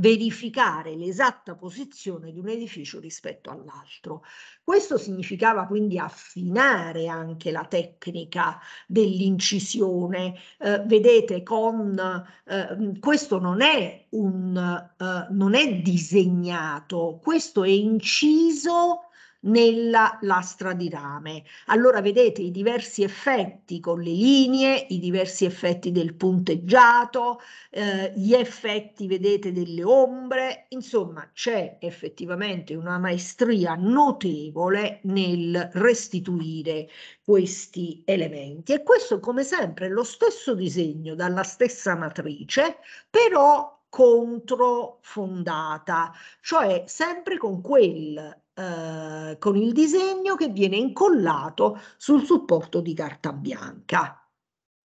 verificare l'esatta posizione di un edificio rispetto all'altro. Questo significava quindi affinare anche la tecnica dell'incisione. Eh, vedete, con, eh, mm, questo non è, un, eh, non è disegnato, questo è inciso nella lastra di rame. Allora vedete i diversi effetti con le linee, i diversi effetti del punteggiato, eh, gli effetti, vedete, delle ombre, insomma c'è effettivamente una maestria notevole nel restituire questi elementi e questo come sempre è lo stesso disegno dalla stessa matrice, però controfondata, cioè sempre con quel eh, con il disegno che viene incollato sul supporto di carta bianca.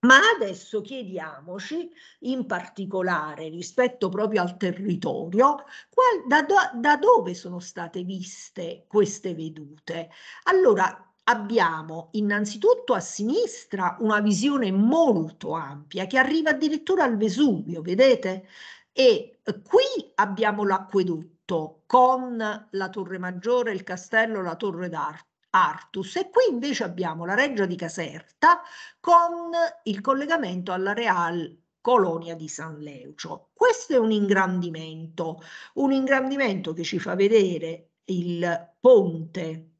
Ma adesso chiediamoci, in particolare rispetto proprio al territorio, qual, da, do, da dove sono state viste queste vedute. Allora, abbiamo innanzitutto a sinistra una visione molto ampia che arriva addirittura al Vesuvio, vedete? E qui abbiamo l'acquedotto tutto con la Torre Maggiore, il castello, la Torre d'Artus e qui invece abbiamo la Reggia di Caserta con il collegamento alla Real Colonia di San Leucio. Questo è un ingrandimento, un ingrandimento che ci fa vedere il ponte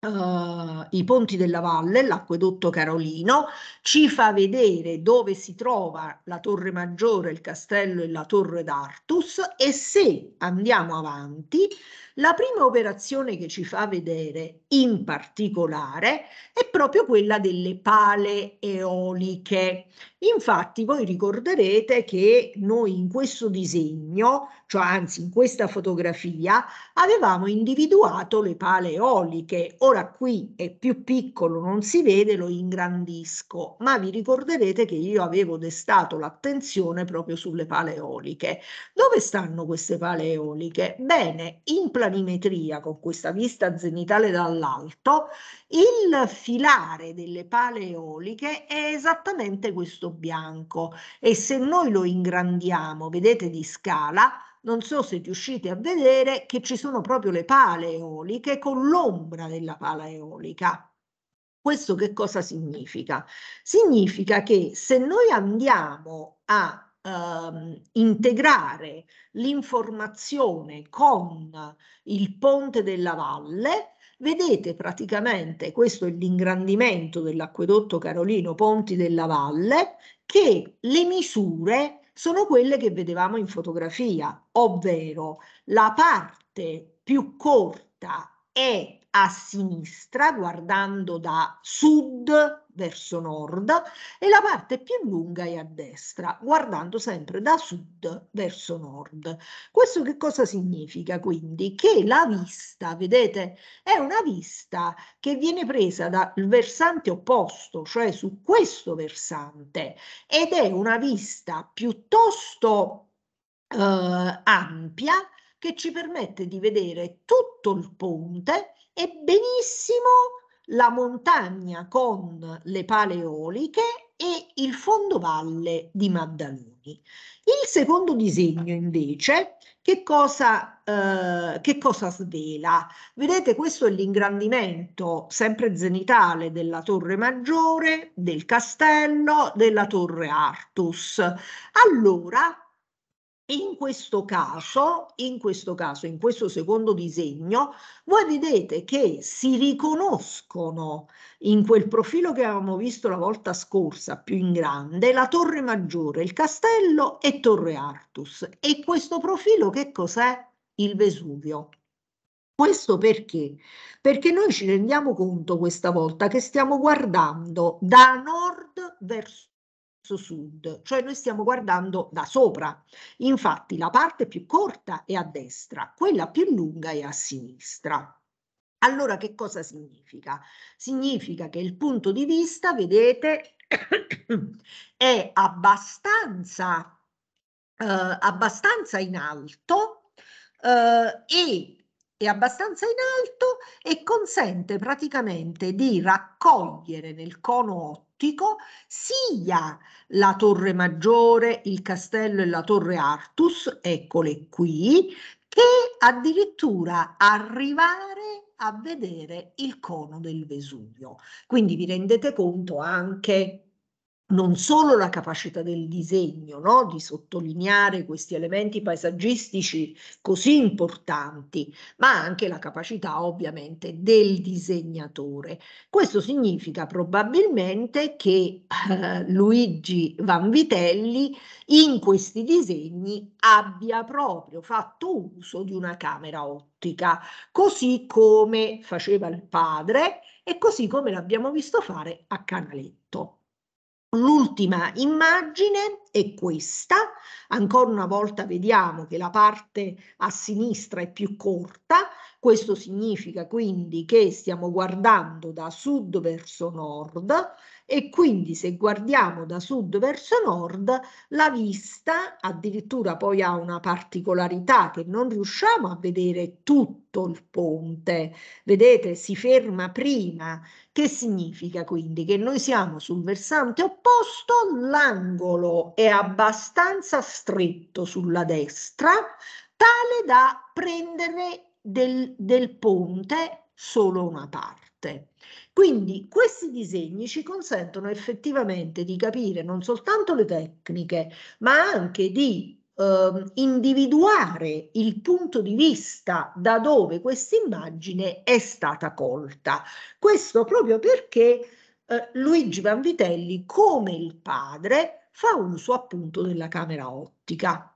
Uh, i ponti della valle, l'acquedotto carolino, ci fa vedere dove si trova la torre maggiore, il castello e la torre d'Artus e se andiamo avanti, la prima operazione che ci fa vedere in particolare è proprio quella delle pale eoliche Infatti voi ricorderete che noi in questo disegno, cioè anzi in questa fotografia, avevamo individuato le pale eoliche. Ora qui è più piccolo, non si vede, lo ingrandisco, ma vi ricorderete che io avevo destato l'attenzione proprio sulle pale eoliche. Dove stanno queste pale eoliche? Bene, in planimetria, con questa vista zenitale dall'alto, il filare delle pale eoliche è esattamente questo questo bianco e se noi lo ingrandiamo, vedete di scala, non so se riuscite a vedere che ci sono proprio le pale eoliche con l'ombra della pala eolica. Questo che cosa significa? Significa che se noi andiamo a ehm, integrare l'informazione con il ponte della valle, vedete praticamente, questo è l'ingrandimento dell'acquedotto Carolino Ponti della Valle, che le misure sono quelle che vedevamo in fotografia, ovvero la parte più corta è a sinistra guardando da sud verso nord e la parte più lunga è a destra, guardando sempre da sud verso nord. Questo che cosa significa quindi? Che la vista, vedete, è una vista che viene presa dal versante opposto, cioè su questo versante, ed è una vista piuttosto eh, ampia che ci permette di vedere tutto il ponte e benissimo la montagna con le paleoliche e il fondovalle di Maddaluni. Il secondo disegno invece che cosa, eh, che cosa svela? Vedete questo è l'ingrandimento sempre zenitale della torre maggiore, del castello, della torre Artus. Allora in questo caso, in questo caso, in questo secondo disegno, voi vedete che si riconoscono in quel profilo che avevamo visto la volta scorsa, più in grande, la Torre Maggiore, il Castello e Torre Artus. E questo profilo che cos'è? Il Vesuvio. Questo perché? Perché noi ci rendiamo conto questa volta che stiamo guardando da nord verso sud, cioè noi stiamo guardando da sopra. Infatti la parte più corta è a destra, quella più lunga è a sinistra. Allora che cosa significa? Significa che il punto di vista, vedete, [COUGHS] è abbastanza, eh, abbastanza in alto eh, e è abbastanza in alto e consente praticamente di raccogliere nel cono 8 gotico, sia la torre maggiore, il castello e la torre Artus, eccole qui, che addirittura arrivare a vedere il cono del Vesuvio. Quindi vi rendete conto anche non solo la capacità del disegno no? di sottolineare questi elementi paesaggistici così importanti, ma anche la capacità ovviamente del disegnatore. Questo significa probabilmente che eh, Luigi Vanvitelli in questi disegni abbia proprio fatto uso di una camera ottica, così come faceva il padre e così come l'abbiamo visto fare a Canaletto. L'ultima immagine è questa, ancora una volta vediamo che la parte a sinistra è più corta, questo significa quindi che stiamo guardando da sud verso nord, e quindi se guardiamo da sud verso nord la vista addirittura poi ha una particolarità che non riusciamo a vedere tutto il ponte, vedete si ferma prima, che significa quindi che noi siamo sul versante opposto, l'angolo è abbastanza stretto sulla destra, tale da prendere del, del ponte solo una parte. Quindi questi disegni ci consentono effettivamente di capire non soltanto le tecniche, ma anche di eh, individuare il punto di vista da dove questa immagine è stata colta. Questo proprio perché eh, Luigi Vanvitelli, come il padre, fa uso appunto della camera ottica.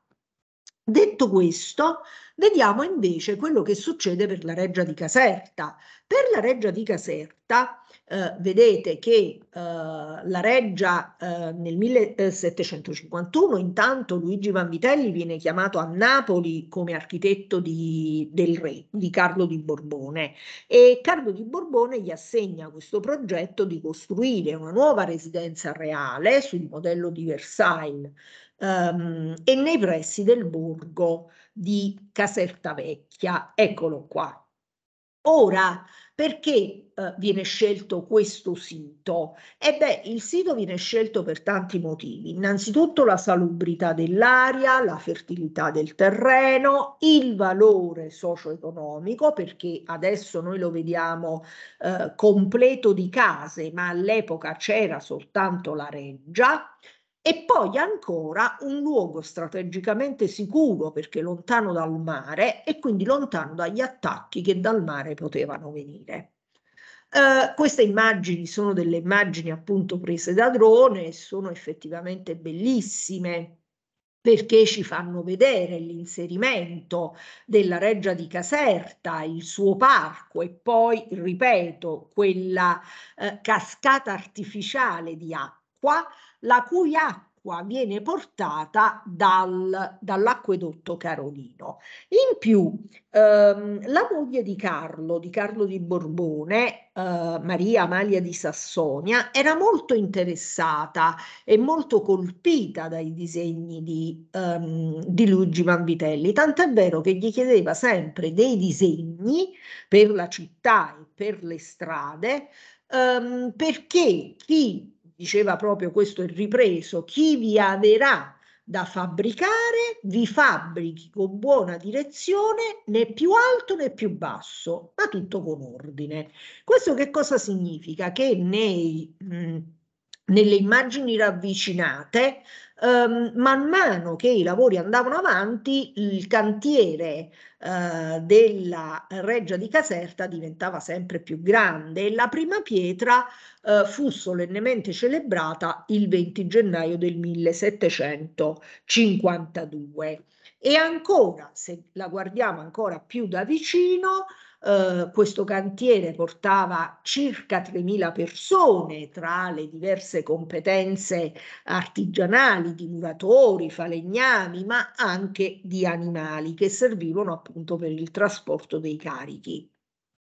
Detto questo, vediamo invece quello che succede per la Reggia di Caserta. Per la Reggia di Caserta eh, vedete che eh, la Reggia eh, nel 1751, intanto Luigi Vanvitelli viene chiamato a Napoli come architetto di, del re, di Carlo di Borbone e Carlo di Borbone gli assegna questo progetto di costruire una nuova residenza reale sul modello di Versailles ehm, e nei pressi del borgo di Caserta Vecchia. Eccolo qua, Ora, perché eh, viene scelto questo sito? E beh, il sito viene scelto per tanti motivi. Innanzitutto la salubrità dell'aria, la fertilità del terreno, il valore socio-economico, perché adesso noi lo vediamo eh, completo di case, ma all'epoca c'era soltanto la reggia e poi ancora un luogo strategicamente sicuro perché lontano dal mare e quindi lontano dagli attacchi che dal mare potevano venire. Eh, queste immagini sono delle immagini appunto prese da drone, e sono effettivamente bellissime perché ci fanno vedere l'inserimento della Reggia di Caserta, il suo parco e poi, ripeto, quella eh, cascata artificiale di acqua la cui acqua viene portata dal, dall'acquedotto carolino. In più, ehm, la moglie di Carlo, di Carlo di Borbone, eh, Maria Amalia di Sassonia, era molto interessata e molto colpita dai disegni di, ehm, di Luigi Manvitelli, tant'è vero che gli chiedeva sempre dei disegni per la città e per le strade, ehm, perché chi diceva proprio questo il ripreso, chi vi averà da fabbricare, vi fabbrichi con buona direzione, né più alto né più basso, ma tutto con ordine. Questo che cosa significa? Che nei, mh, nelle immagini ravvicinate ehm, man mano che i lavori andavano avanti, il cantiere eh, della Reggia di Caserta diventava sempre più grande e la prima pietra eh, fu solennemente celebrata il 20 gennaio del 1752. E ancora, se la guardiamo ancora più da vicino, eh, questo cantiere portava circa 3.000 persone tra le diverse competenze artigianali di muratori, falegnami, ma anche di animali che servivano appunto per il trasporto dei carichi.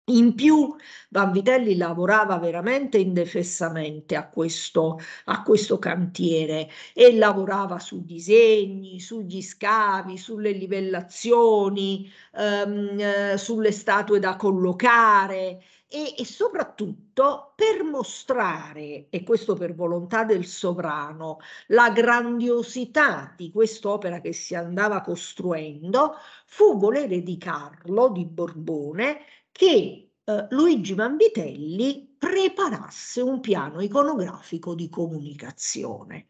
In più Vanvitelli lavorava veramente indefessamente a questo, a questo, cantiere e lavorava sui disegni, sugli scavi, sulle livellazioni, ehm, eh, sulle statue da collocare e, e soprattutto per mostrare, e questo per volontà del sovrano, la grandiosità di quest'opera che si andava costruendo, fu volere di Carlo di Borbone che eh, Luigi Vanvitelli preparasse un piano iconografico di comunicazione.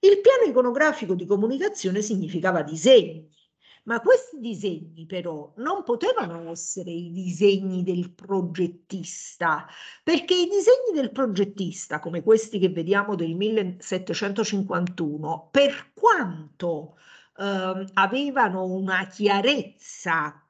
Il piano iconografico di comunicazione significava disegni, ma questi disegni però non potevano essere i disegni del progettista, perché i disegni del progettista, come questi che vediamo del 1751, per quanto eh, avevano una chiarezza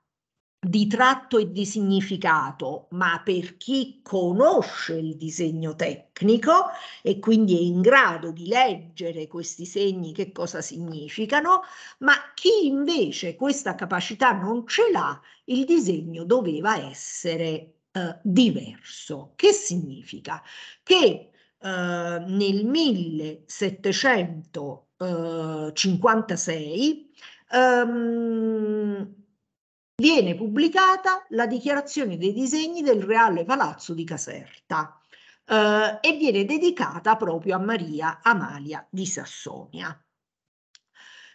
di tratto e di significato, ma per chi conosce il disegno tecnico e quindi è in grado di leggere questi segni che cosa significano, ma chi invece questa capacità non ce l'ha, il disegno doveva essere eh, diverso. Che significa? Che eh, nel 1756 eh, ehm, viene pubblicata la dichiarazione dei disegni del Reale Palazzo di Caserta eh, e viene dedicata proprio a Maria Amalia di Sassonia.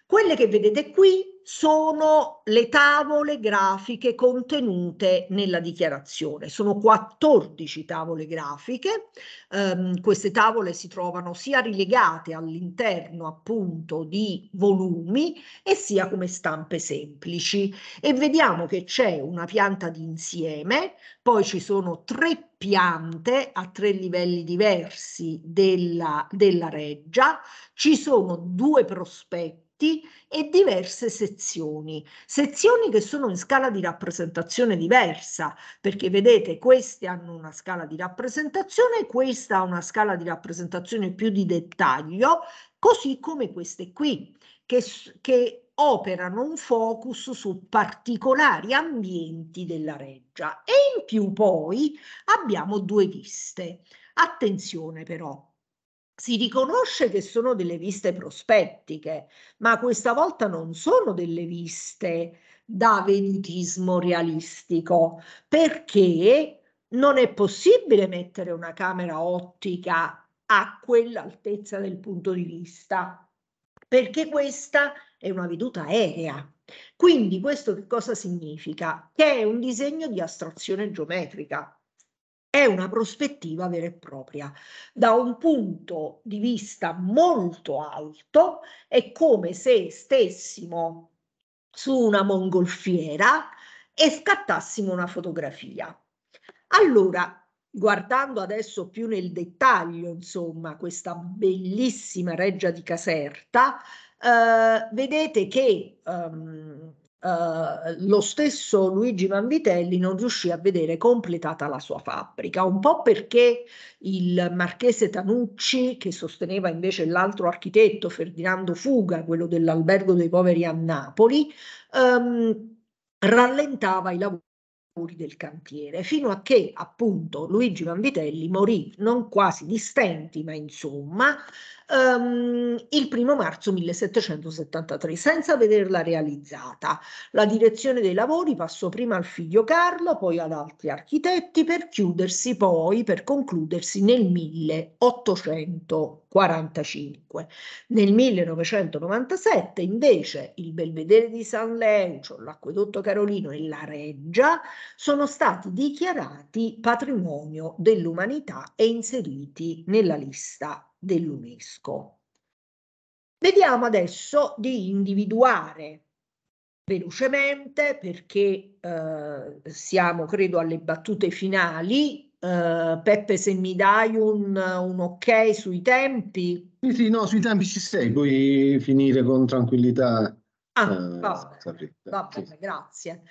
Quelle che vedete qui sono le tavole grafiche contenute nella dichiarazione. Sono 14 tavole grafiche, um, queste tavole si trovano sia rilegate all'interno appunto di volumi e sia come stampe semplici e vediamo che c'è una pianta d'insieme, poi ci sono tre piante a tre livelli diversi della, della reggia, ci sono due prospetti diritti e diverse sezioni, sezioni che sono in scala di rappresentazione diversa, perché vedete queste hanno una scala di rappresentazione, questa ha una scala di rappresentazione più di dettaglio, così come queste qui, che, che operano un focus su particolari ambienti della reggia e in più poi abbiamo due liste. Attenzione però, si riconosce che sono delle viste prospettiche, ma questa volta non sono delle viste da venitismo realistico, perché non è possibile mettere una camera ottica a quell'altezza del punto di vista, perché questa è una veduta aerea. Quindi questo che cosa significa? Che è un disegno di astrazione geometrica è una prospettiva vera e propria. Da un punto di vista molto alto è come se stessimo su una mongolfiera e scattassimo una fotografia. Allora, guardando adesso più nel dettaglio, insomma, questa bellissima reggia di Caserta, eh, vedete che um, eh, lo stesso Luigi Vanvitelli non riuscì a vedere completata la sua fabbrica, un po' perché il marchese Tanucci, che sosteneva invece l'altro architetto Ferdinando Fuga, quello dell'albergo dei poveri a Napoli, ehm, rallentava i lavori lavori del cantiere, fino a che appunto Luigi Vanvitelli morì non quasi di stenti, ma insomma, um, il primo marzo 1773, senza vederla realizzata. La direzione dei lavori passò prima al figlio Carlo, poi ad altri architetti, per chiudersi poi, per concludersi nel 1800. 45. Nel 1997 invece il Belvedere di San Lencio, l'Acquedotto Carolino e la Reggia sono stati dichiarati patrimonio dell'umanità e inseriti nella lista dell'UNESCO. Vediamo adesso di individuare velocemente perché eh, siamo credo alle battute finali eh, Peppe, se mi dai un, un, ok sui tempi. Sì, sì, no, sui tempi ci sei, puoi finire con tranquillità. Ah, uh, va bene, va bene sì. grazie.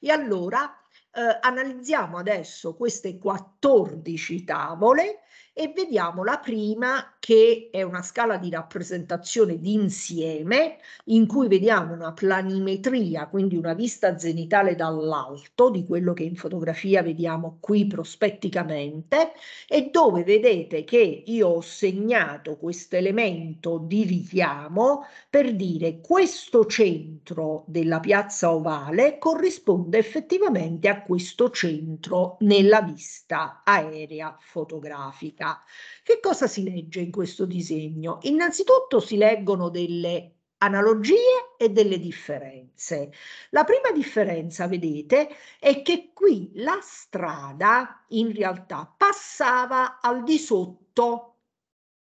E allora uh, analizziamo adesso queste 14 tavole e vediamo la prima che è una scala di rappresentazione d'insieme in cui vediamo una planimetria, quindi una vista zenitale dall'alto di quello che in fotografia vediamo qui prospetticamente e dove vedete che io ho segnato questo elemento di richiamo per dire questo centro della piazza ovale corrisponde effettivamente a questo centro nella vista aerea fotografica politica. Che cosa si legge in questo disegno? Innanzitutto si leggono delle analogie e delle differenze. La prima differenza, vedete, è che qui la strada in realtà passava al di sotto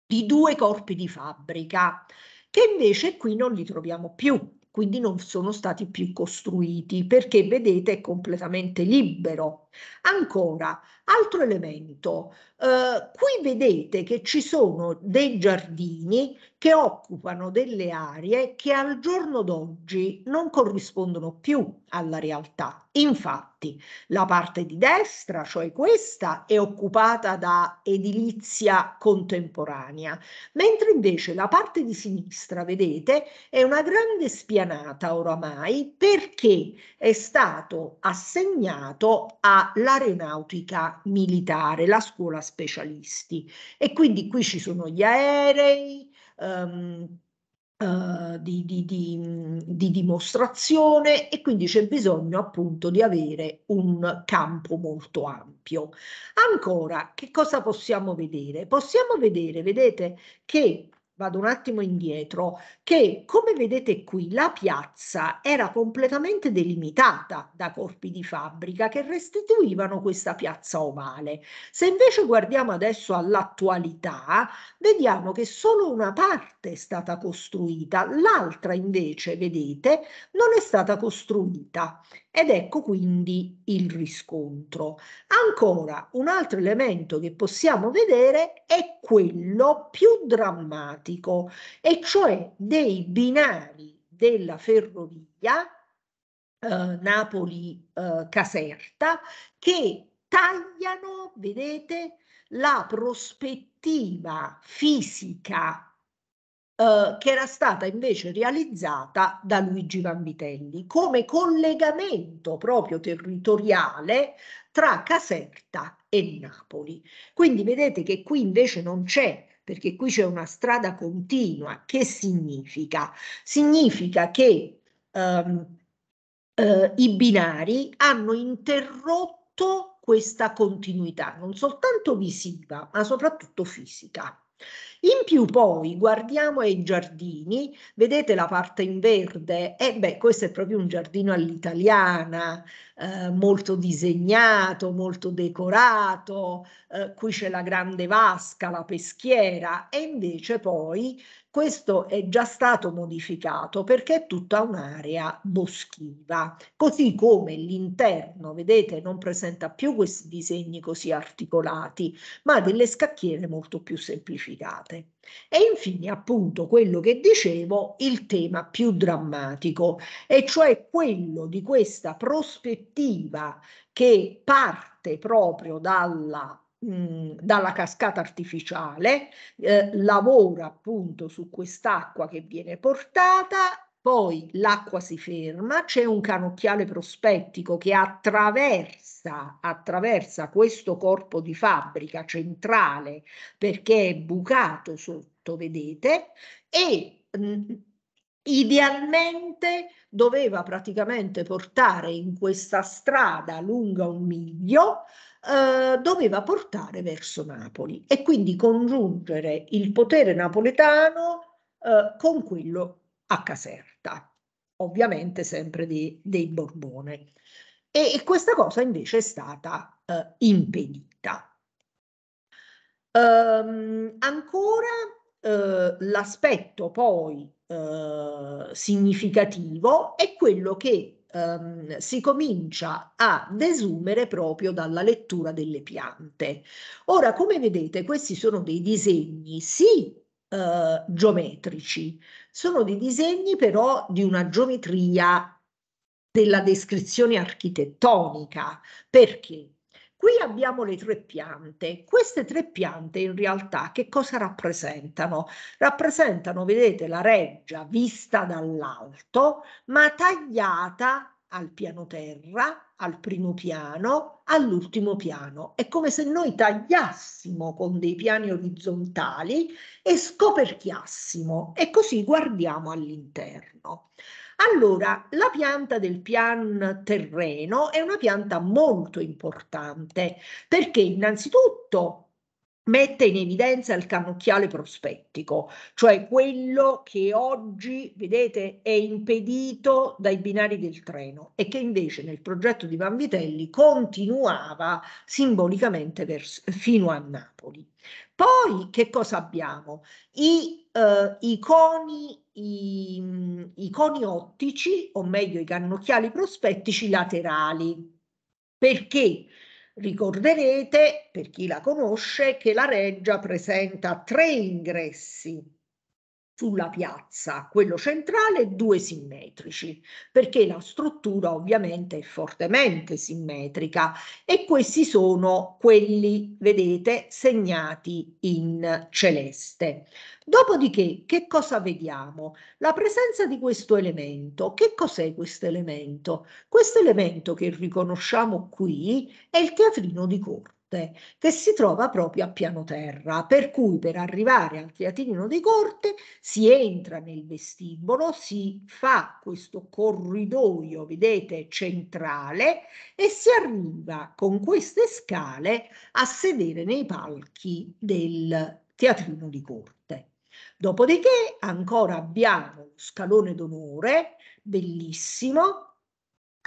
di due corpi di fabbrica, che invece qui non li troviamo più, quindi non sono stati più costruiti, perché vedete è completamente libero Ancora, altro elemento, eh, qui vedete che ci sono dei giardini che occupano delle aree che al giorno d'oggi non corrispondono più alla realtà. Infatti la parte di destra, cioè questa, è occupata da edilizia contemporanea, mentre invece la parte di sinistra, vedete, è una grande spianata oramai perché è stato assegnato a l'aeronautica militare, la scuola specialisti. E quindi qui ci sono gli aerei. Um, Uh, di, di, di, di, dimostrazione e quindi c'è bisogno appunto di avere un campo molto ampio. Ancora, che cosa possiamo vedere? Possiamo vedere, vedete, che vado un attimo indietro, che come vedete qui la piazza era completamente delimitata da corpi di fabbrica che restituivano questa piazza ovale. Se invece guardiamo adesso all'attualità, vediamo che solo una parte è stata costruita, l'altra invece, vedete, non è stata costruita. Ed ecco quindi il riscontro. Ancora, un altro elemento che possiamo vedere è quello più drammatico, e cioè dei binari della ferrovia eh, Napoli-Caserta eh, che tagliano, vedete, la prospettiva fisica eh, che era stata invece realizzata da Luigi Vanvitelli come collegamento proprio territoriale tra Caserta e Napoli. Quindi vedete che qui invece non c'è perché qui c'è una strada continua. Che significa? Significa che ehm, eh, i binari hanno interrotto questa continuità, non soltanto visiva, ma soprattutto fisica. In più poi guardiamo ai giardini, vedete la parte in verde, e eh, beh questo è proprio un giardino all'italiana, eh, molto disegnato, molto decorato, eh, qui c'è la grande vasca, la peschiera e invece poi questo è già stato modificato perché è tutta un'area boschiva, così come l'interno, vedete, non presenta più questi disegni così articolati, ma delle scacchiere molto più semplificate. E infine appunto quello che dicevo, il tema più drammatico, e cioè quello di questa prospettiva che parte proprio dalla dalla cascata artificiale, eh, mm. lavora appunto su quest'acqua che viene portata, poi l'acqua si ferma, c'è un canocchiale prospettico che attraversa, attraversa questo corpo di fabbrica centrale perché è bucato sotto, vedete, e mh, idealmente doveva praticamente portare in questa strada lunga un miglio eh, doveva portare verso Napoli e quindi congiungere il potere napoletano eh, con quello a Caserta, ovviamente sempre di, dei Borbone. E, e, questa cosa invece è stata eh, impedita. Ehm, ancora eh, l'aspetto poi eh, significativo è quello che ehm, si comincia a desumere proprio dalla lettura delle piante. Ora, come vedete, questi sono dei disegni, sì, eh, geometrici, sono dei disegni però di una geometria della descrizione architettonica, perché Qui abbiamo le tre piante. Queste tre piante in realtà che cosa rappresentano? Rappresentano, vedete, la reggia vista dall'alto, ma tagliata al piano terra, al primo piano, all'ultimo piano. È come se noi tagliassimo con dei piani orizzontali e scoperchiassimo e così guardiamo all'interno. Allora, la pianta del pian terreno è una pianta molto importante perché innanzitutto mette in evidenza il cannocchiale prospettico, cioè quello che oggi, vedete, è impedito dai binari del treno e che invece nel progetto di Vanvitelli continuava simbolicamente verso, fino a Napoli. Poi che cosa abbiamo? I, eh, i i, mm, i, coni ottici, o meglio i cannocchiali prospettici laterali, perché ricorderete, per chi la conosce, che la reggia presenta tre ingressi, sulla piazza, quello centrale due simmetrici, perché la struttura ovviamente è fortemente simmetrica e questi sono quelli, vedete, segnati in celeste. Dopodiché, che cosa vediamo? La presenza di questo elemento. Che cos'è questo elemento? Questo elemento che riconosciamo qui è il teatrino di corte. Corte, che si trova proprio a piano terra, per cui per arrivare al teatrino di Corte si entra nel vestibolo, si fa questo corridoio, vedete, centrale e si arriva con queste scale a sedere nei palchi del teatrino di Corte. Dopodiché ancora abbiamo scalone d'onore, bellissimo,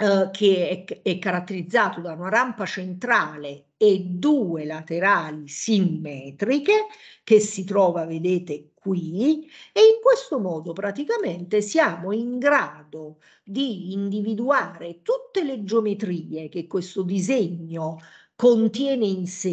eh, che è, è caratterizzato da una rampa centrale e due laterali simmetriche che si trova, vedete, qui e in questo modo praticamente siamo in grado di individuare tutte le geometrie che questo disegno contiene in sé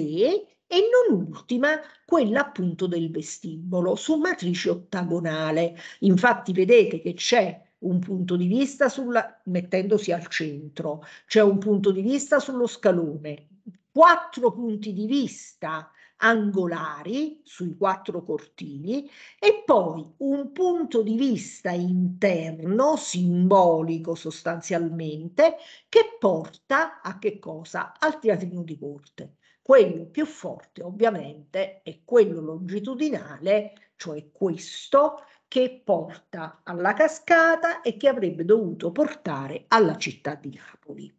e non ultima quella appunto del vestibolo su matrice ottagonale. Infatti vedete che c'è un punto di vista sulla, mettendosi al centro, c'è cioè un punto di vista sullo scalone, quattro punti di vista angolari sui quattro cortili e poi un punto di vista interno, simbolico sostanzialmente, che porta a che cosa? Al teatrino di corte. Quello più forte ovviamente è quello longitudinale, cioè questo, che porta alla cascata e che avrebbe dovuto portare alla città di Napoli.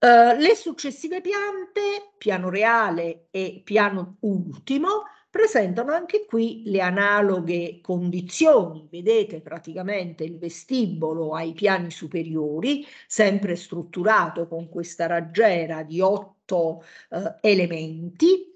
Uh, le successive piante, piano reale e piano ultimo, presentano anche qui le analoghe condizioni. Vedete praticamente il vestibolo ai piani superiori, sempre strutturato con questa raggiera di otto uh, elementi,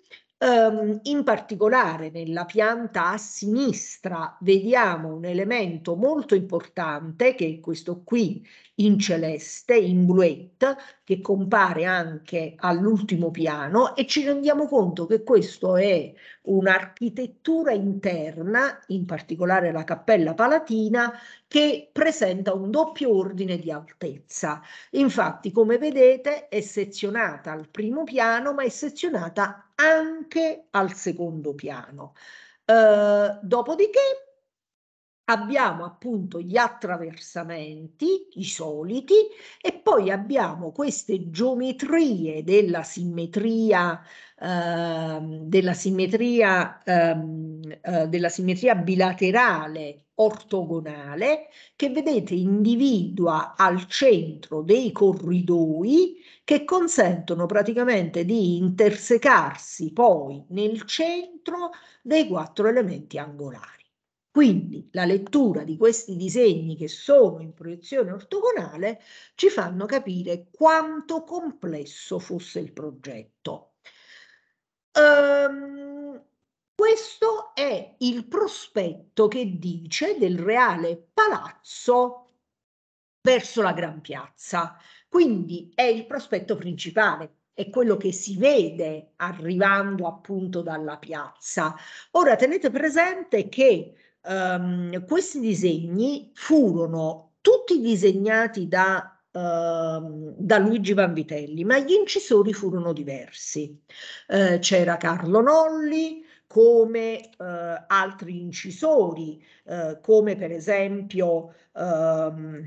Um, in particolare nella pianta a sinistra vediamo un elemento molto importante che è questo qui, in celeste, in bluette, che compare anche all'ultimo piano e ci rendiamo conto che questo è un'architettura interna, in particolare la cappella palatina, che presenta un doppio ordine di altezza. Infatti, come vedete, è sezionata al primo piano, ma è sezionata anche al secondo piano. Eh, dopodiché abbiamo appunto gli attraversamenti, i soliti, e poi abbiamo queste geometrie della simmetria, eh, della simmetria, ehm, eh, della simmetria bilaterale ortogonale che vedete individua al centro dei corridoi che consentono praticamente di intersecarsi poi nel centro dei quattro elementi angolari. Quindi la lettura di questi disegni che sono in proiezione ortogonale ci fanno capire quanto complesso fosse il progetto. Um, questo è il prospetto che dice del reale palazzo verso la Gran Piazza. Quindi è il prospetto principale, è quello che si vede arrivando appunto dalla piazza. Ora tenete presente che ehm, questi disegni furono tutti disegnati da, ehm, da, Luigi Vanvitelli, ma gli incisori furono diversi. Eh, c'era Carlo Nolli, come eh, altri incisori, eh, come per esempio ehm,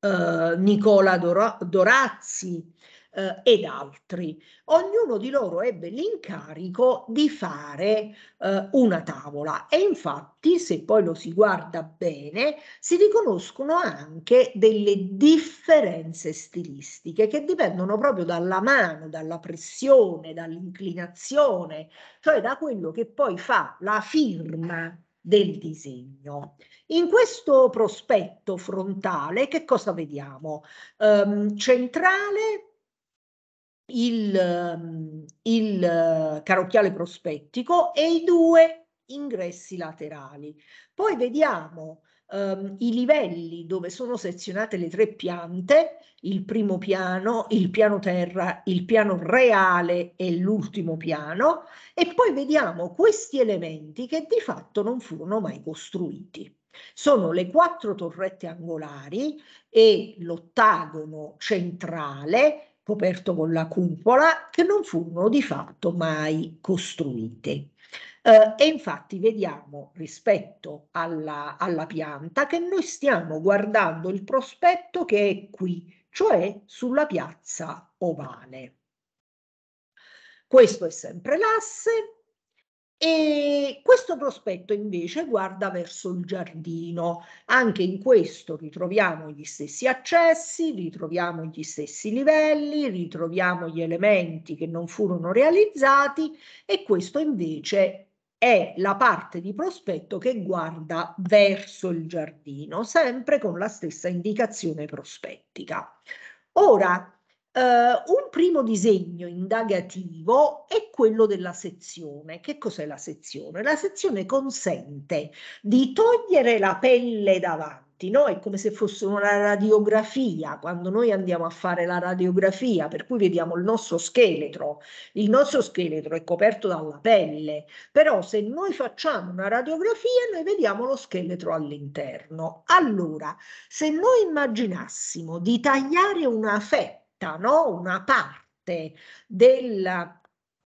eh, Nicola Dor- Dorazzi, eh, ed altri. Ognuno di loro ebbe l'incarico di fare eh, una tavola e infatti se poi lo si guarda bene si riconoscono anche delle differenze stilistiche che dipendono proprio dalla mano, dalla pressione, dall'inclinazione, cioè da quello che poi fa la firma del disegno. In questo prospetto frontale che cosa vediamo? Ehm, centrale il, ehm, il ehm, carocchiale prospettico e i due ingressi laterali. Poi vediamo Um, i livelli dove sono sezionate le tre piante, il primo piano, il piano terra, il piano reale e l'ultimo piano, e poi vediamo questi elementi che di fatto non furono mai costruiti. Sono le quattro torrette angolari e l'ottagono centrale coperto con la cupola, che non furono di fatto mai costruite. Eh, e infatti vediamo rispetto alla, alla pianta che noi stiamo guardando il prospetto che è qui, cioè sulla piazza ovale. Questo è sempre l'asse, e questo prospetto invece guarda verso il giardino. Anche in questo ritroviamo gli stessi accessi, ritroviamo gli stessi livelli, ritroviamo gli elementi che non furono realizzati e questo invece è la parte di prospetto che guarda verso il giardino, sempre con la stessa indicazione prospettica. Ora, Uh, un primo disegno indagativo è quello della sezione. Che cos'è la sezione? La sezione consente di togliere la pelle davanti. No? È come se fosse una radiografia, quando noi andiamo a fare la radiografia, per cui vediamo il nostro scheletro, il nostro scheletro è coperto dalla pelle, però se noi facciamo una radiografia noi vediamo lo scheletro all'interno. Allora, se noi immaginassimo di tagliare una fetta, vetta, no? una parte della,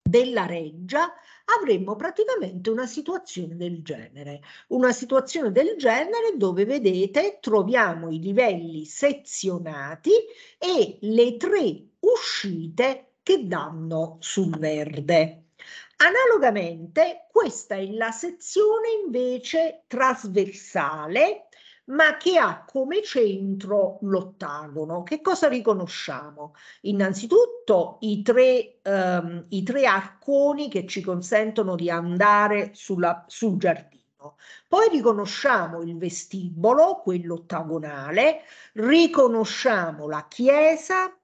della reggia, avremmo praticamente una situazione del genere. Una situazione del genere dove, vedete, troviamo i livelli sezionati e le tre uscite che danno sul verde. Analogamente, questa è la sezione invece trasversale ma che ha come centro l'ottagono. Che cosa riconosciamo? Innanzitutto i tre, ehm, i tre arconi che ci consentono di andare sulla, sul giardino. Poi riconosciamo il vestibolo, quello ottagonale, riconosciamo la chiesa,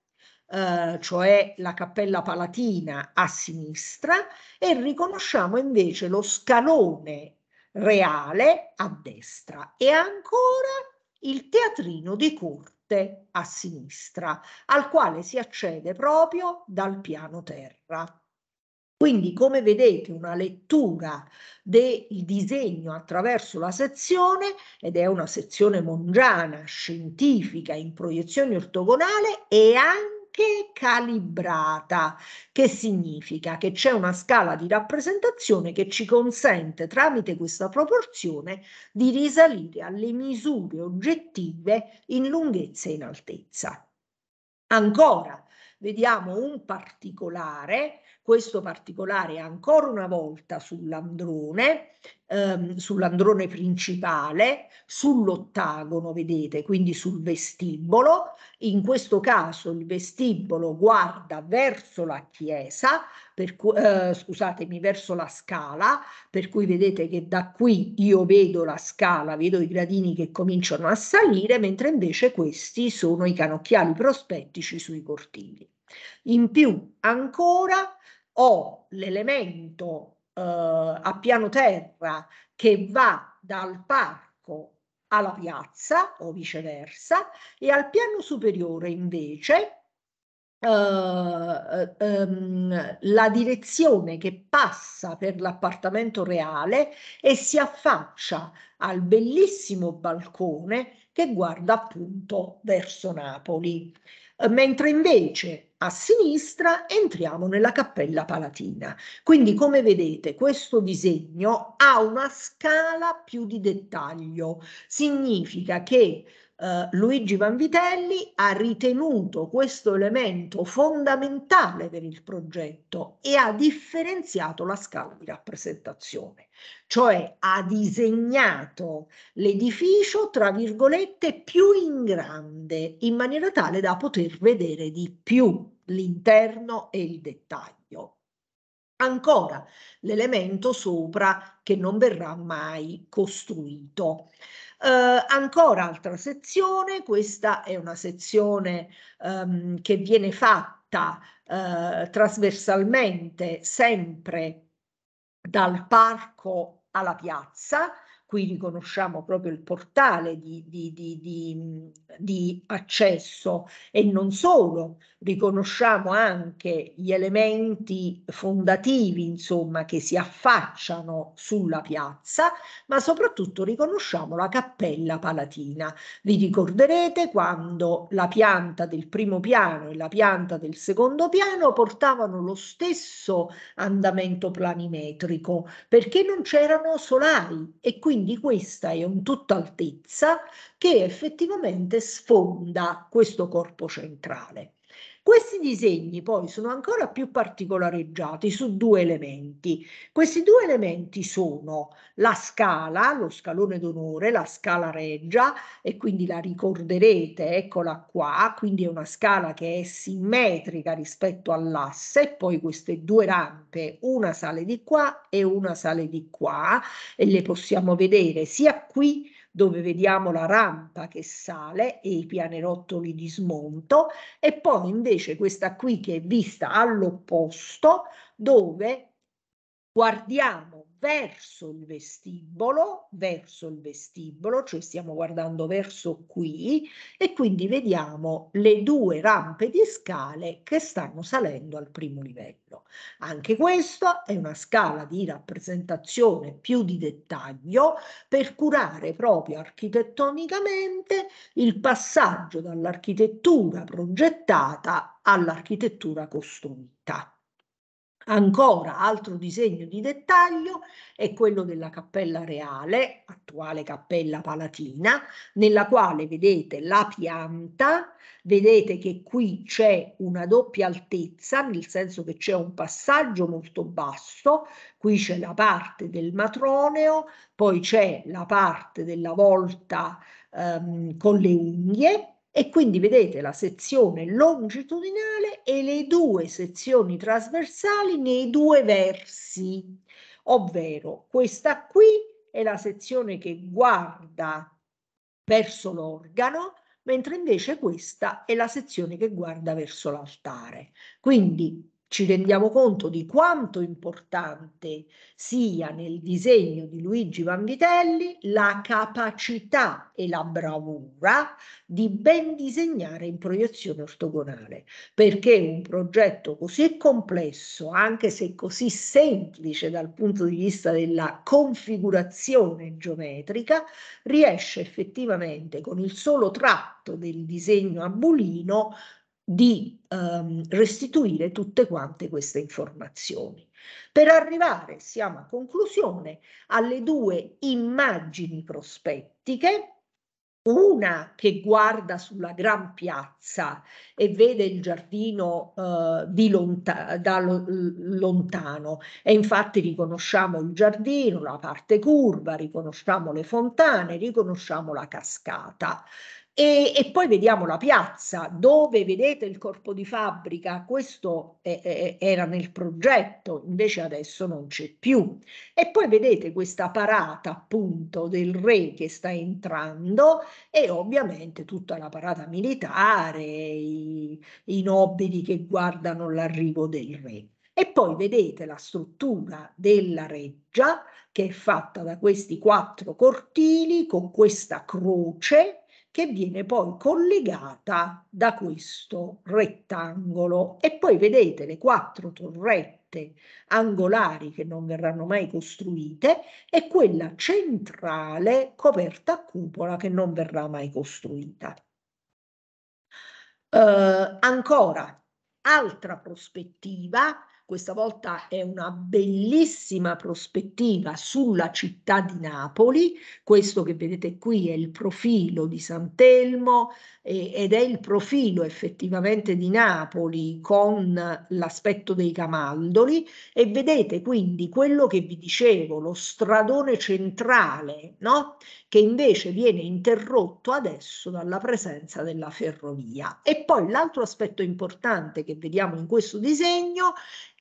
eh, cioè la cappella palatina a sinistra, e riconosciamo invece lo scalone reale a destra e ancora il teatrino di corte a sinistra, al quale si accede proprio dal piano terra. Quindi, come vedete, una lettura del disegno attraverso la sezione, ed è una sezione mongiana, scientifica, in proiezione ortogonale, e anche e calibrata, che significa che c'è una scala di rappresentazione che ci consente tramite questa proporzione di risalire alle misure oggettive in lunghezza e in altezza. Ancora, vediamo un particolare questo particolare ancora una volta sull'androne, ehm, sull'androne principale, sull'ottagono, vedete, quindi sul vestibolo. In questo caso il vestibolo guarda verso la chiesa, per eh, scusatemi, verso la scala, per cui vedete che da qui io vedo la scala, vedo i gradini che cominciano a salire, mentre invece questi sono i canocchiali prospettici sui cortili. In più ancora ho l'elemento eh, a piano terra che va dal parco alla piazza o viceversa e al piano superiore invece Uh, um, la direzione che passa per l'appartamento reale e si affaccia al bellissimo balcone che guarda appunto verso Napoli. Eh, mentre invece a sinistra entriamo nella cappella palatina. Quindi mm. come vedete questo disegno ha una scala più di dettaglio, significa che eh, Luigi Vanvitelli ha ritenuto questo elemento fondamentale per il progetto e ha differenziato la scala di rappresentazione, cioè ha disegnato l'edificio, tra virgolette, più in grande, in maniera tale da poter vedere di più l'interno e il dettaglio. Ancora l'elemento sopra che non verrà mai costruito. Eh, ancora altra sezione, questa è una sezione ehm, che viene fatta eh, trasversalmente sempre dal parco alla piazza, qui riconosciamo proprio il portale di, di, di, di, accesso e non solo, riconosciamo anche gli elementi fondativi insomma, che si affacciano sulla piazza, ma soprattutto riconosciamo la cappella palatina. Vi ricorderete quando la pianta del primo piano e la pianta del secondo piano portavano lo stesso andamento planimetrico perché non c'erano solari e quindi quindi questa è un tutt'altezza che effettivamente sfonda questo corpo centrale. Questi disegni poi sono ancora più particolareggiati su due elementi. Questi due elementi sono la scala, lo scalone d'onore, la scala reggia, e quindi la ricorderete, eccola qua, quindi è una scala che è simmetrica rispetto all'asse, poi queste due rampe, una sale di qua e una sale di qua, e le possiamo vedere sia qui dove vediamo la rampa che sale e i pianerottoli di smonto e poi invece questa qui che è vista all'opposto dove guardiamo verso il vestibolo, verso il vestibolo, cioè stiamo guardando verso qui e quindi vediamo le due rampe di scale che stanno salendo al primo livello. Anche questa è una scala di rappresentazione più di dettaglio per curare proprio architettonicamente il passaggio dall'architettura progettata all'architettura costruita. Ancora altro disegno di dettaglio è quello della Cappella Reale, attuale Cappella Palatina, nella quale vedete la pianta, vedete che qui c'è una doppia altezza, nel senso che c'è un passaggio molto basso, qui c'è la parte del matroneo, poi c'è la parte della volta ehm, con le unghie e quindi vedete la sezione longitudinale e le due sezioni trasversali nei due versi, ovvero questa qui è la sezione che guarda verso l'organo, mentre invece questa è la sezione che guarda verso l'altare. Quindi ci rendiamo conto di quanto importante sia nel disegno di Luigi Vanvitelli la capacità e la bravura di ben disegnare in proiezione ortogonale, perché un progetto così complesso, anche se così semplice dal punto di vista della configurazione geometrica, riesce effettivamente con il solo tratto del disegno a bulino di ehm, restituire tutte quante queste informazioni. Per arrivare, siamo a conclusione, alle due immagini prospettiche, una che guarda sulla gran piazza e vede il giardino eh, di lonta da lo lontano e infatti riconosciamo il giardino, la parte curva, riconosciamo le fontane, riconosciamo la cascata. E, e, poi vediamo la piazza, dove vedete il corpo di fabbrica, questo è, è, era nel progetto, invece adesso non c'è più. E poi vedete questa parata appunto del re che sta entrando e ovviamente tutta la parata militare, i, i nobili che guardano l'arrivo del re. E poi vedete la struttura della reggia che è fatta da questi quattro cortili con questa croce che viene poi collegata da questo rettangolo e poi vedete le quattro torrette angolari che non verranno mai costruite e quella centrale coperta a cupola che non verrà mai costruita. Eh, ancora, altra prospettiva, questa volta è una bellissima prospettiva sulla città di Napoli, questo che vedete qui è il profilo di San Telmo, ed è il profilo effettivamente di Napoli con l'aspetto dei camaldoli e vedete quindi quello che vi dicevo, lo stradone centrale, no? che invece viene interrotto adesso dalla presenza della ferrovia. E poi l'altro aspetto importante che vediamo in questo disegno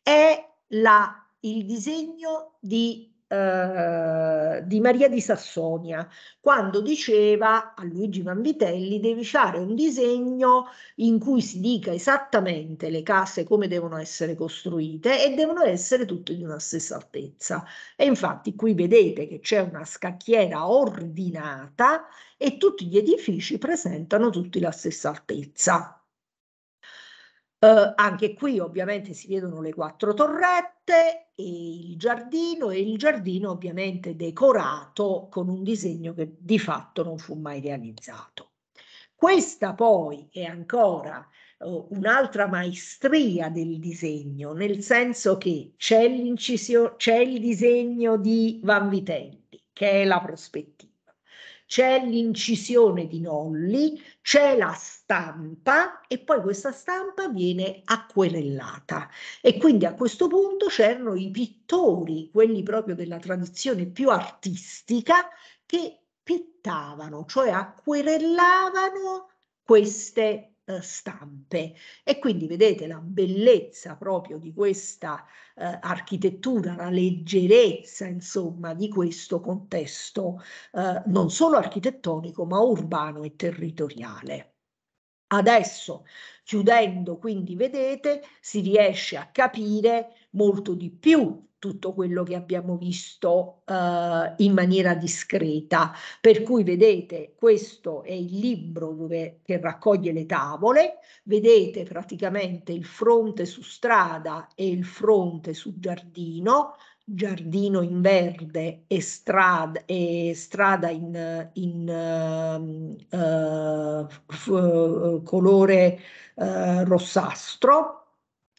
è la, il disegno di eh, di Maria di Sassonia, quando diceva a Luigi Vanvitelli devi fare un disegno in cui si dica esattamente le case come devono essere costruite e devono essere tutte di una stessa altezza. E infatti qui vedete che c'è una scacchiera ordinata e tutti gli edifici presentano tutti la stessa altezza. Eh, anche qui ovviamente si vedono le quattro torrette il giardino e il giardino ovviamente decorato con un disegno che di fatto non fu mai realizzato. Questa poi è ancora uh, un'altra maestria del disegno, nel senso che c'è, c'è il disegno di Van Vitelli, che è la prospettiva, c'è l'incisione di Nolli, c'è la stampa e poi questa stampa viene acquerellata e quindi a questo punto c'erano i pittori, quelli proprio della tradizione più artistica, che pittavano, cioè acquerellavano queste eh, stampe e quindi vedete la bellezza proprio di questa eh, architettura, la leggerezza insomma di questo contesto eh, non solo architettonico ma urbano e territoriale. Adesso, chiudendo, quindi vedete, si riesce a capire molto di più tutto quello che abbiamo visto eh, in maniera discreta. Per cui vedete, questo è il libro dove, che raccoglie le tavole, vedete praticamente il fronte su strada e il fronte su giardino, giardino in verde e strada, e strada in, in uh, f, eh, colore uh, rossastro,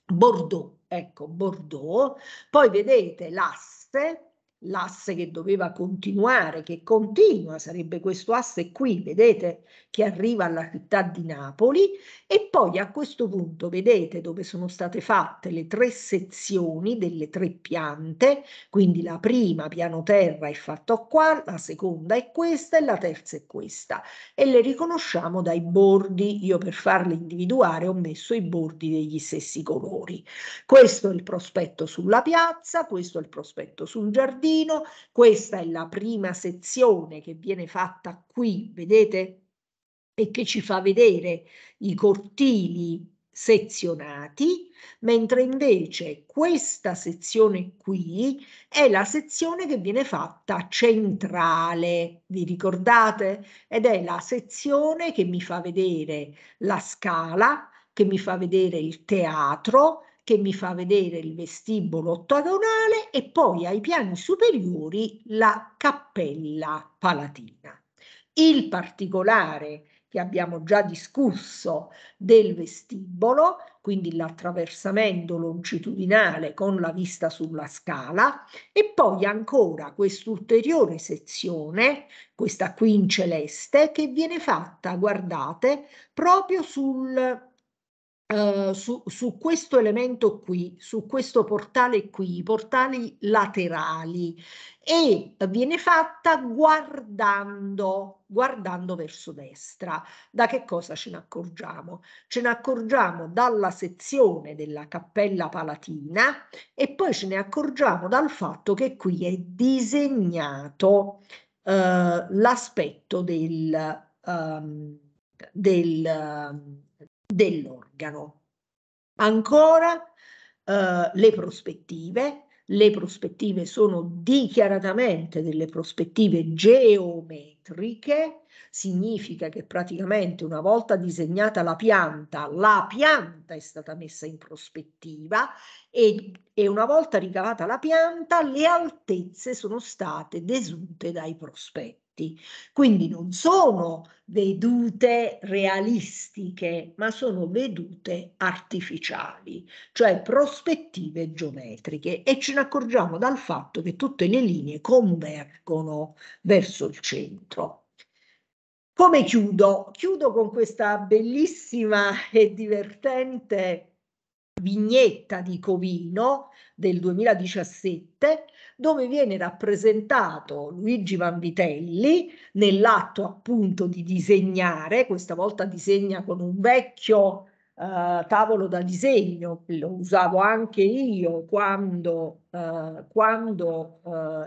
Bordeaux, ecco Bordeaux, poi vedete l'asse l'asse che doveva continuare, che continua, sarebbe questo asse qui, vedete, che arriva alla città di Napoli e poi a questo punto vedete dove sono state fatte le tre sezioni delle tre piante, quindi la prima piano terra è fatta qua, la seconda è questa e la terza è questa e le riconosciamo dai bordi, io per farle individuare ho messo i bordi degli stessi colori. Questo è il prospetto sulla piazza, questo è il prospetto sul giardino, Martino, questa è la prima sezione che viene fatta qui, vedete? E che ci fa vedere i cortili sezionati, mentre invece questa sezione qui è la sezione che viene fatta centrale, vi ricordate? Ed è la sezione che mi fa vedere la scala, che mi fa vedere il teatro, che mi fa vedere il vestibolo ottagonale e poi ai piani superiori la cappella palatina. Il particolare che abbiamo già discusso del vestibolo, quindi l'attraversamento longitudinale con la vista sulla scala e poi ancora quest'ulteriore sezione, questa qui in celeste, che viene fatta, guardate, proprio sul Uh, su, su, questo elemento qui, su questo portale qui, i portali laterali e viene fatta guardando, guardando verso destra. Da che cosa ce ne accorgiamo? Ce ne accorgiamo dalla sezione della cappella palatina e poi ce ne accorgiamo dal fatto che qui è disegnato uh, l'aspetto del, um, del dell'organo. Ancora eh, le prospettive, le prospettive sono dichiaratamente delle prospettive geometriche, significa che praticamente una volta disegnata la pianta, la pianta è stata messa in prospettiva e, e una volta ricavata la pianta, le altezze sono state desunte dai prospetti effetti. Quindi non sono vedute realistiche, ma sono vedute artificiali, cioè prospettive geometriche e ce ne accorgiamo dal fatto che tutte le linee convergono verso il centro. Come chiudo? Chiudo con questa bellissima e divertente vignetta di Covino del 2017 dove viene rappresentato Luigi Vanvitelli nell'atto appunto di disegnare, questa volta disegna con un vecchio eh, tavolo da disegno, lo usavo anche io quando, eh, quando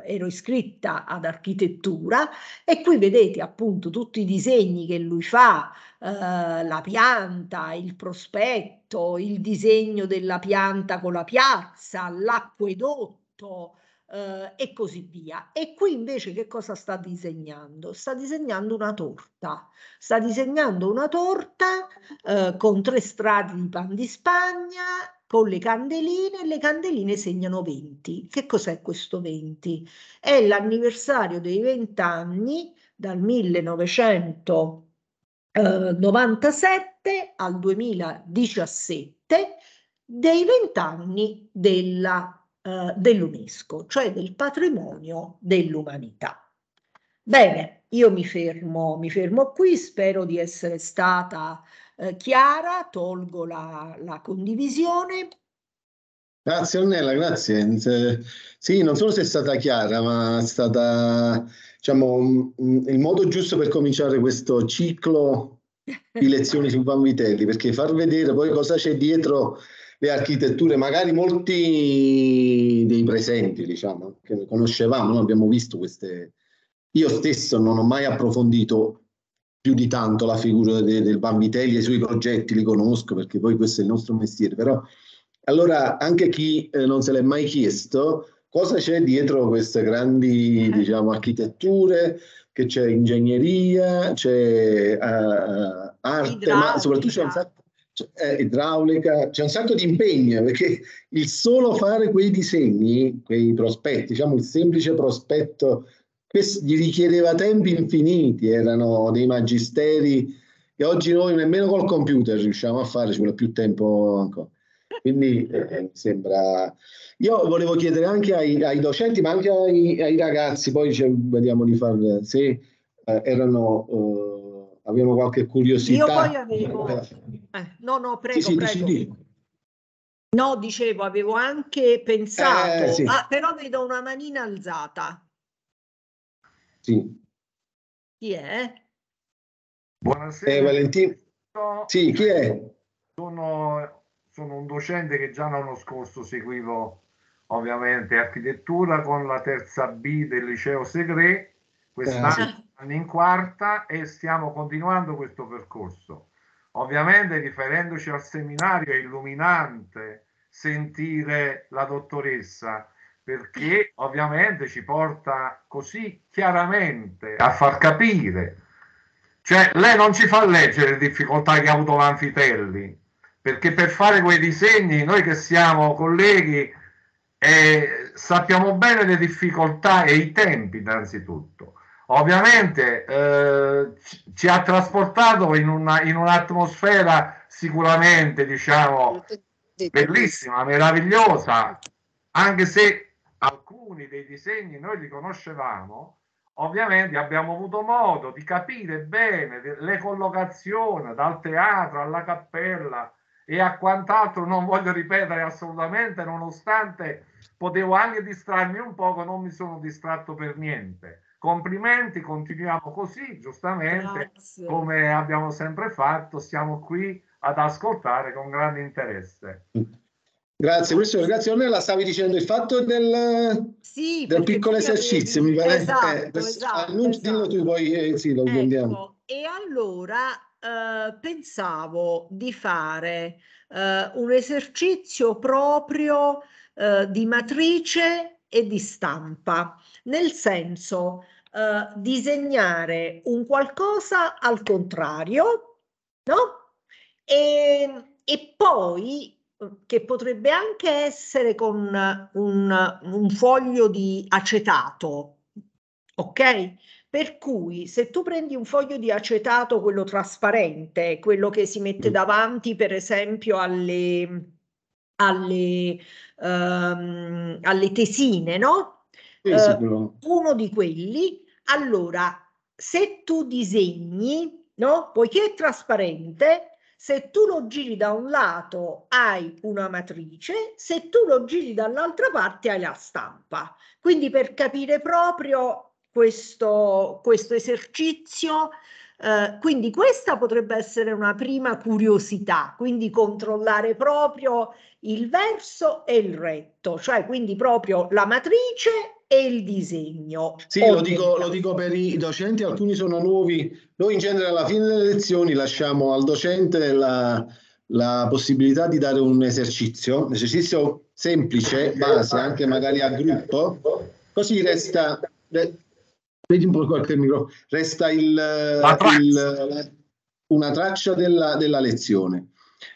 eh, ero iscritta ad architettura e qui vedete appunto tutti i disegni che lui fa, eh, la pianta, il prospetto, il disegno della pianta con la piazza, l'acquedotto, eh, e così via. E qui invece che cosa sta disegnando? Sta disegnando una torta, sta disegnando una torta eh, con tre strati di pan di Spagna con le candeline, le candeline segnano 20. Che cos'è questo 20? È l'anniversario dei 20 anni dal 1997 eh, al 2017 dei 20 della eh, dell'UNESCO, cioè del patrimonio dell'umanità. Bene, io mi fermo, mi fermo qui, spero di essere stata eh, chiara, tolgo la, la condivisione. Grazie Ornella, grazie. Sì, non solo sei stata chiara, ma è stata diciamo, il modo giusto per cominciare questo ciclo di lezioni su Vanvitelli, perché far vedere poi cosa c'è dietro le architetture, magari molti dei presenti, diciamo, che conoscevamo, noi abbiamo visto queste... Io stesso non ho mai approfondito più di tanto la figura de, del Bambitelli e i suoi progetti, li conosco perché poi questo è il nostro mestiere, però allora anche chi eh, non se l'è mai chiesto cosa c'è dietro queste grandi eh. diciamo, architetture, che c'è ingegneria, c'è uh, arte, ma soprattutto c'è un sacco cioè, eh, idraulica, c'è un sacco di impegno perché il solo fare quei disegni, quei prospetti, diciamo il semplice prospetto, gli richiedeva tempi infiniti, erano dei magisteri che oggi noi nemmeno col computer riusciamo a fare, ci vuole più tempo ancora. Quindi eh, eh mi sembra... Io volevo chiedere anche ai, ai docenti, ma anche ai, ai ragazzi, poi vediamo di fare se eh, erano... Eh, abbiamo qualche curiosità. Io poi avevo... Eh, eh no, no, prego, sì, sì, prego. Dici, no, dicevo, avevo anche pensato, eh, sì. ah, però vedo una manina alzata. Sì. Chi è? Buonasera. Eh, Valentino. Sì, chi è? Sono, sono un docente che già l'anno scorso seguivo ovviamente architettura con la terza B del liceo segreto quest'anno eh. in quarta e stiamo continuando questo percorso. Ovviamente riferendoci al seminario è illuminante sentire la dottoressa perché ovviamente ci porta così chiaramente a far capire. Cioè lei non ci fa leggere le difficoltà che ha avuto l'Anfitelli, perché per fare quei disegni noi che siamo colleghi eh, sappiamo bene le difficoltà e i tempi innanzitutto Ovviamente eh, ci ha trasportato in, una, in un'atmosfera sicuramente, diciamo, bellissima, meravigliosa, anche se alcuni dei disegni noi li conoscevamo, ovviamente abbiamo avuto modo di capire bene le collocazioni dal teatro alla cappella e a quant'altro non voglio ripetere assolutamente nonostante potevo anche distrarmi un poco non mi sono distratto per niente Complimenti, continuiamo così, giustamente, Grazie. come abbiamo sempre fatto, siamo qui ad ascoltare con grande interesse. Grazie, professore. Grazie, Ornella. Stavi dicendo il fatto del, sì, del piccolo esercizio, mi pare. Esatto, eh, esatto, esatto. Dillo tu, poi eh, sì, lo ecco, andiamo. E allora eh, pensavo di fare eh, un esercizio proprio eh, di matrice e di stampa nel senso eh, disegnare un qualcosa al contrario, no? E, e poi eh, che potrebbe anche essere con un, un foglio di acetato, ok? Per cui se tu prendi un foglio di acetato, quello trasparente, quello che si mette mm. davanti per esempio alle, alle, um, alle tesine, no? uh, uno di quelli, allora se tu disegni, no? poiché è trasparente, se tu lo giri da un lato hai una matrice, se tu lo giri dall'altra parte hai la stampa. Quindi per capire proprio questo, questo esercizio, eh, quindi questa potrebbe essere una prima curiosità, quindi controllare proprio il verso e il retto, cioè quindi proprio la matrice e il disegno. Sì, lo dico, lo dico, per i docenti, alcuni sono nuovi. Noi in genere alla fine delle lezioni lasciamo al docente la, la possibilità di dare un esercizio, un esercizio semplice, base, anche magari a gruppo, così resta... Re, vedi un po' il micro, resta il, la traccia. il la, una traccia della, della lezione.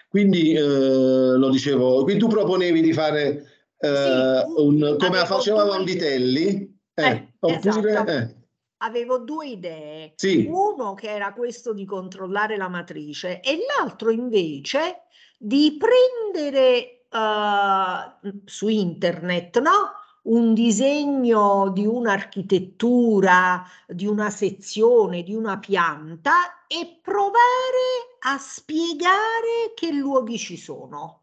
Quindi eh, lo dicevo, qui tu proponevi di fare eh, sì, un, come faceva Vanvitelli, eh, eh, oppure... Esatto. Eh. Avevo due idee, sì. uno che era questo di controllare la matrice e l'altro invece di prendere uh, su internet, no? un disegno di un'architettura, di una sezione, di una pianta e provare a spiegare che luoghi ci sono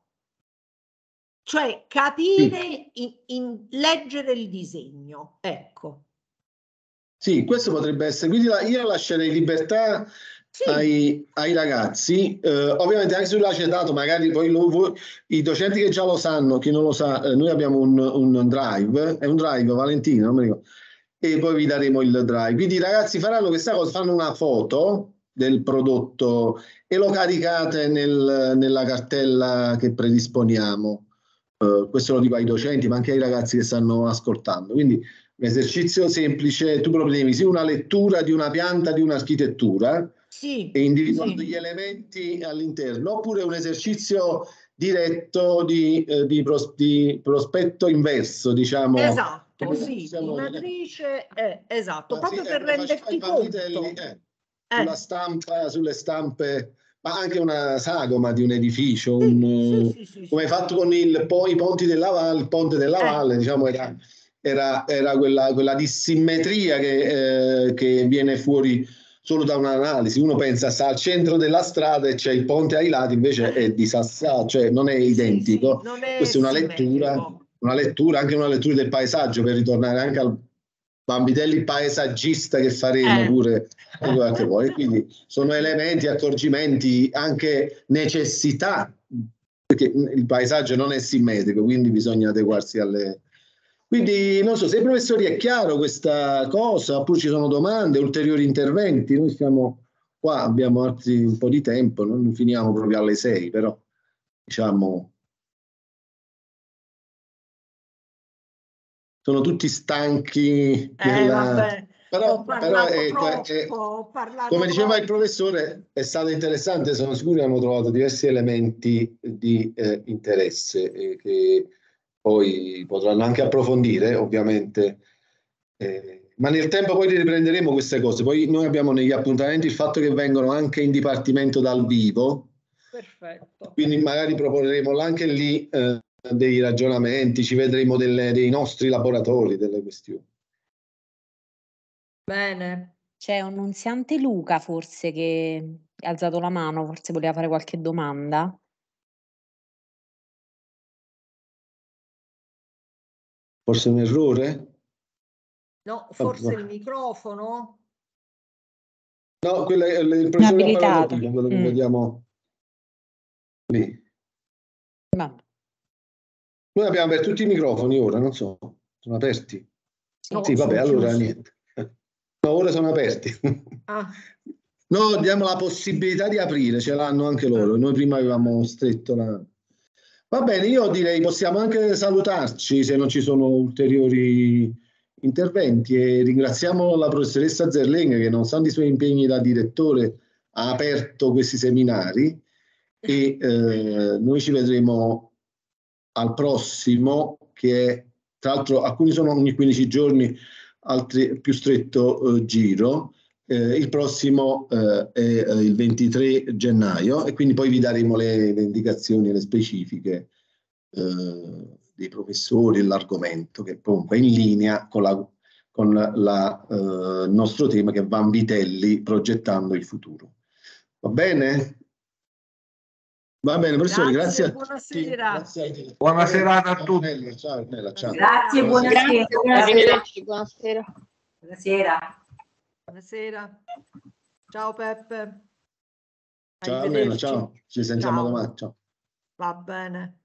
cioè capire, sì. in, in, leggere il disegno. Ecco. Sì, questo potrebbe essere. Quindi io lascerei libertà sì. ai, ai, ragazzi, eh, ovviamente anche sull'acetato, magari poi lo, voi, i docenti che già lo sanno, chi non lo sa, eh, noi abbiamo un, un, drive, è un drive Valentino, non mi ricordo, e poi vi daremo il drive. Quindi i ragazzi faranno questa cosa, fanno una foto del prodotto e lo caricate nel, nella cartella che predisponiamo. Eh, questo lo dico ai docenti, ma anche ai ragazzi che stanno ascoltando. Quindi un esercizio semplice, tu problemi, sì una lettura di una pianta, di un'architettura sì, e individuando sì. gli elementi all'interno, oppure un esercizio diretto di, eh, di, pros di prospetto inverso, diciamo. Esatto, sì, diciamo, di matrice, eh, esatto, ah, proprio sì, eh, per renderti conto. Delle, eh, eh, sulla stampa, sulle stampe ma anche una sagoma di un edificio, un, sì, sì, sì, come hai fatto con il, i ponti della valle, il ponte della eh. valle, diciamo era, era, era quella, quella, dissimmetria che, eh, che, viene fuori solo da un'analisi. Uno pensa sta al centro della strada e c'è il ponte ai lati, invece è disassato, cioè non è identico. Non è Questa è una lettura, una lettura, anche una lettura del paesaggio per ritornare anche al Bambitelli paesaggista che faremo eh. pure guardate voi. Quindi sono elementi, accorgimenti, anche necessità, perché il paesaggio non è simmetrico, quindi bisogna adeguarsi alle... Quindi non so se ai professori è chiaro questa cosa, oppure ci sono domande, ulteriori interventi, noi siamo qua, abbiamo altri un po' di tempo, non finiamo proprio alle sei, però diciamo sono tutti stanchi. Eh, della... Eh, però, però è, troppo, è, eh, come diceva troppo. il professore, è stato interessante, sono sicuro che abbiamo trovato diversi elementi di eh, interesse eh, che poi potranno anche approfondire, ovviamente. Eh, ma nel tempo poi riprenderemo queste cose. Poi noi abbiamo negli appuntamenti il fatto che vengono anche in dipartimento dal vivo. Perfetto. Quindi magari proporremo anche lì eh, dei ragionamenti, ci vedremo delle, dei nostri laboratori delle questioni. Bene. C'è un nunziante Luca forse che ha alzato la mano, forse voleva fare qualche domanda. Forse un errore? No, forse il microfono. No, quella è l'impressione che mm. vediamo lì. Ma noi abbiamo aperto tutti i microfoni ora, non so, sono aperti. No, sì, vabbè, allora chiusi. niente. No, ora sono aperti. Ah. No, diamo la possibilità di aprire, ce l'hanno anche loro. Noi prima avevamo stretto la... Va bene, io direi possiamo anche salutarci se non ci sono ulteriori interventi e ringraziamo la professoressa Zerling che nonostante i suoi impegni da direttore ha aperto questi seminari e eh, noi ci vedremo al prossimo, che è, tra l'altro alcuni sono ogni 15 giorni, altri più stretto eh, giro. Eh, il prossimo eh, è eh, il 23 gennaio e quindi poi vi daremo le, le indicazioni, le specifiche eh, dei professori e l'argomento che comunque è in linea con la con eh, il nostro tema che è Van Vitelli progettando il futuro. Va bene? Va bene, professore, grazie. grazie buonasera. Buona serata a tutti. Ciao, Arnella, ciao. Grazie, buonasera. Buonasera. Buonasera. Buonasera. buonasera. Ciao Peppe. Ciao Arnella, ciao. Ci sentiamo ciao. domani. Ciao. Va bene.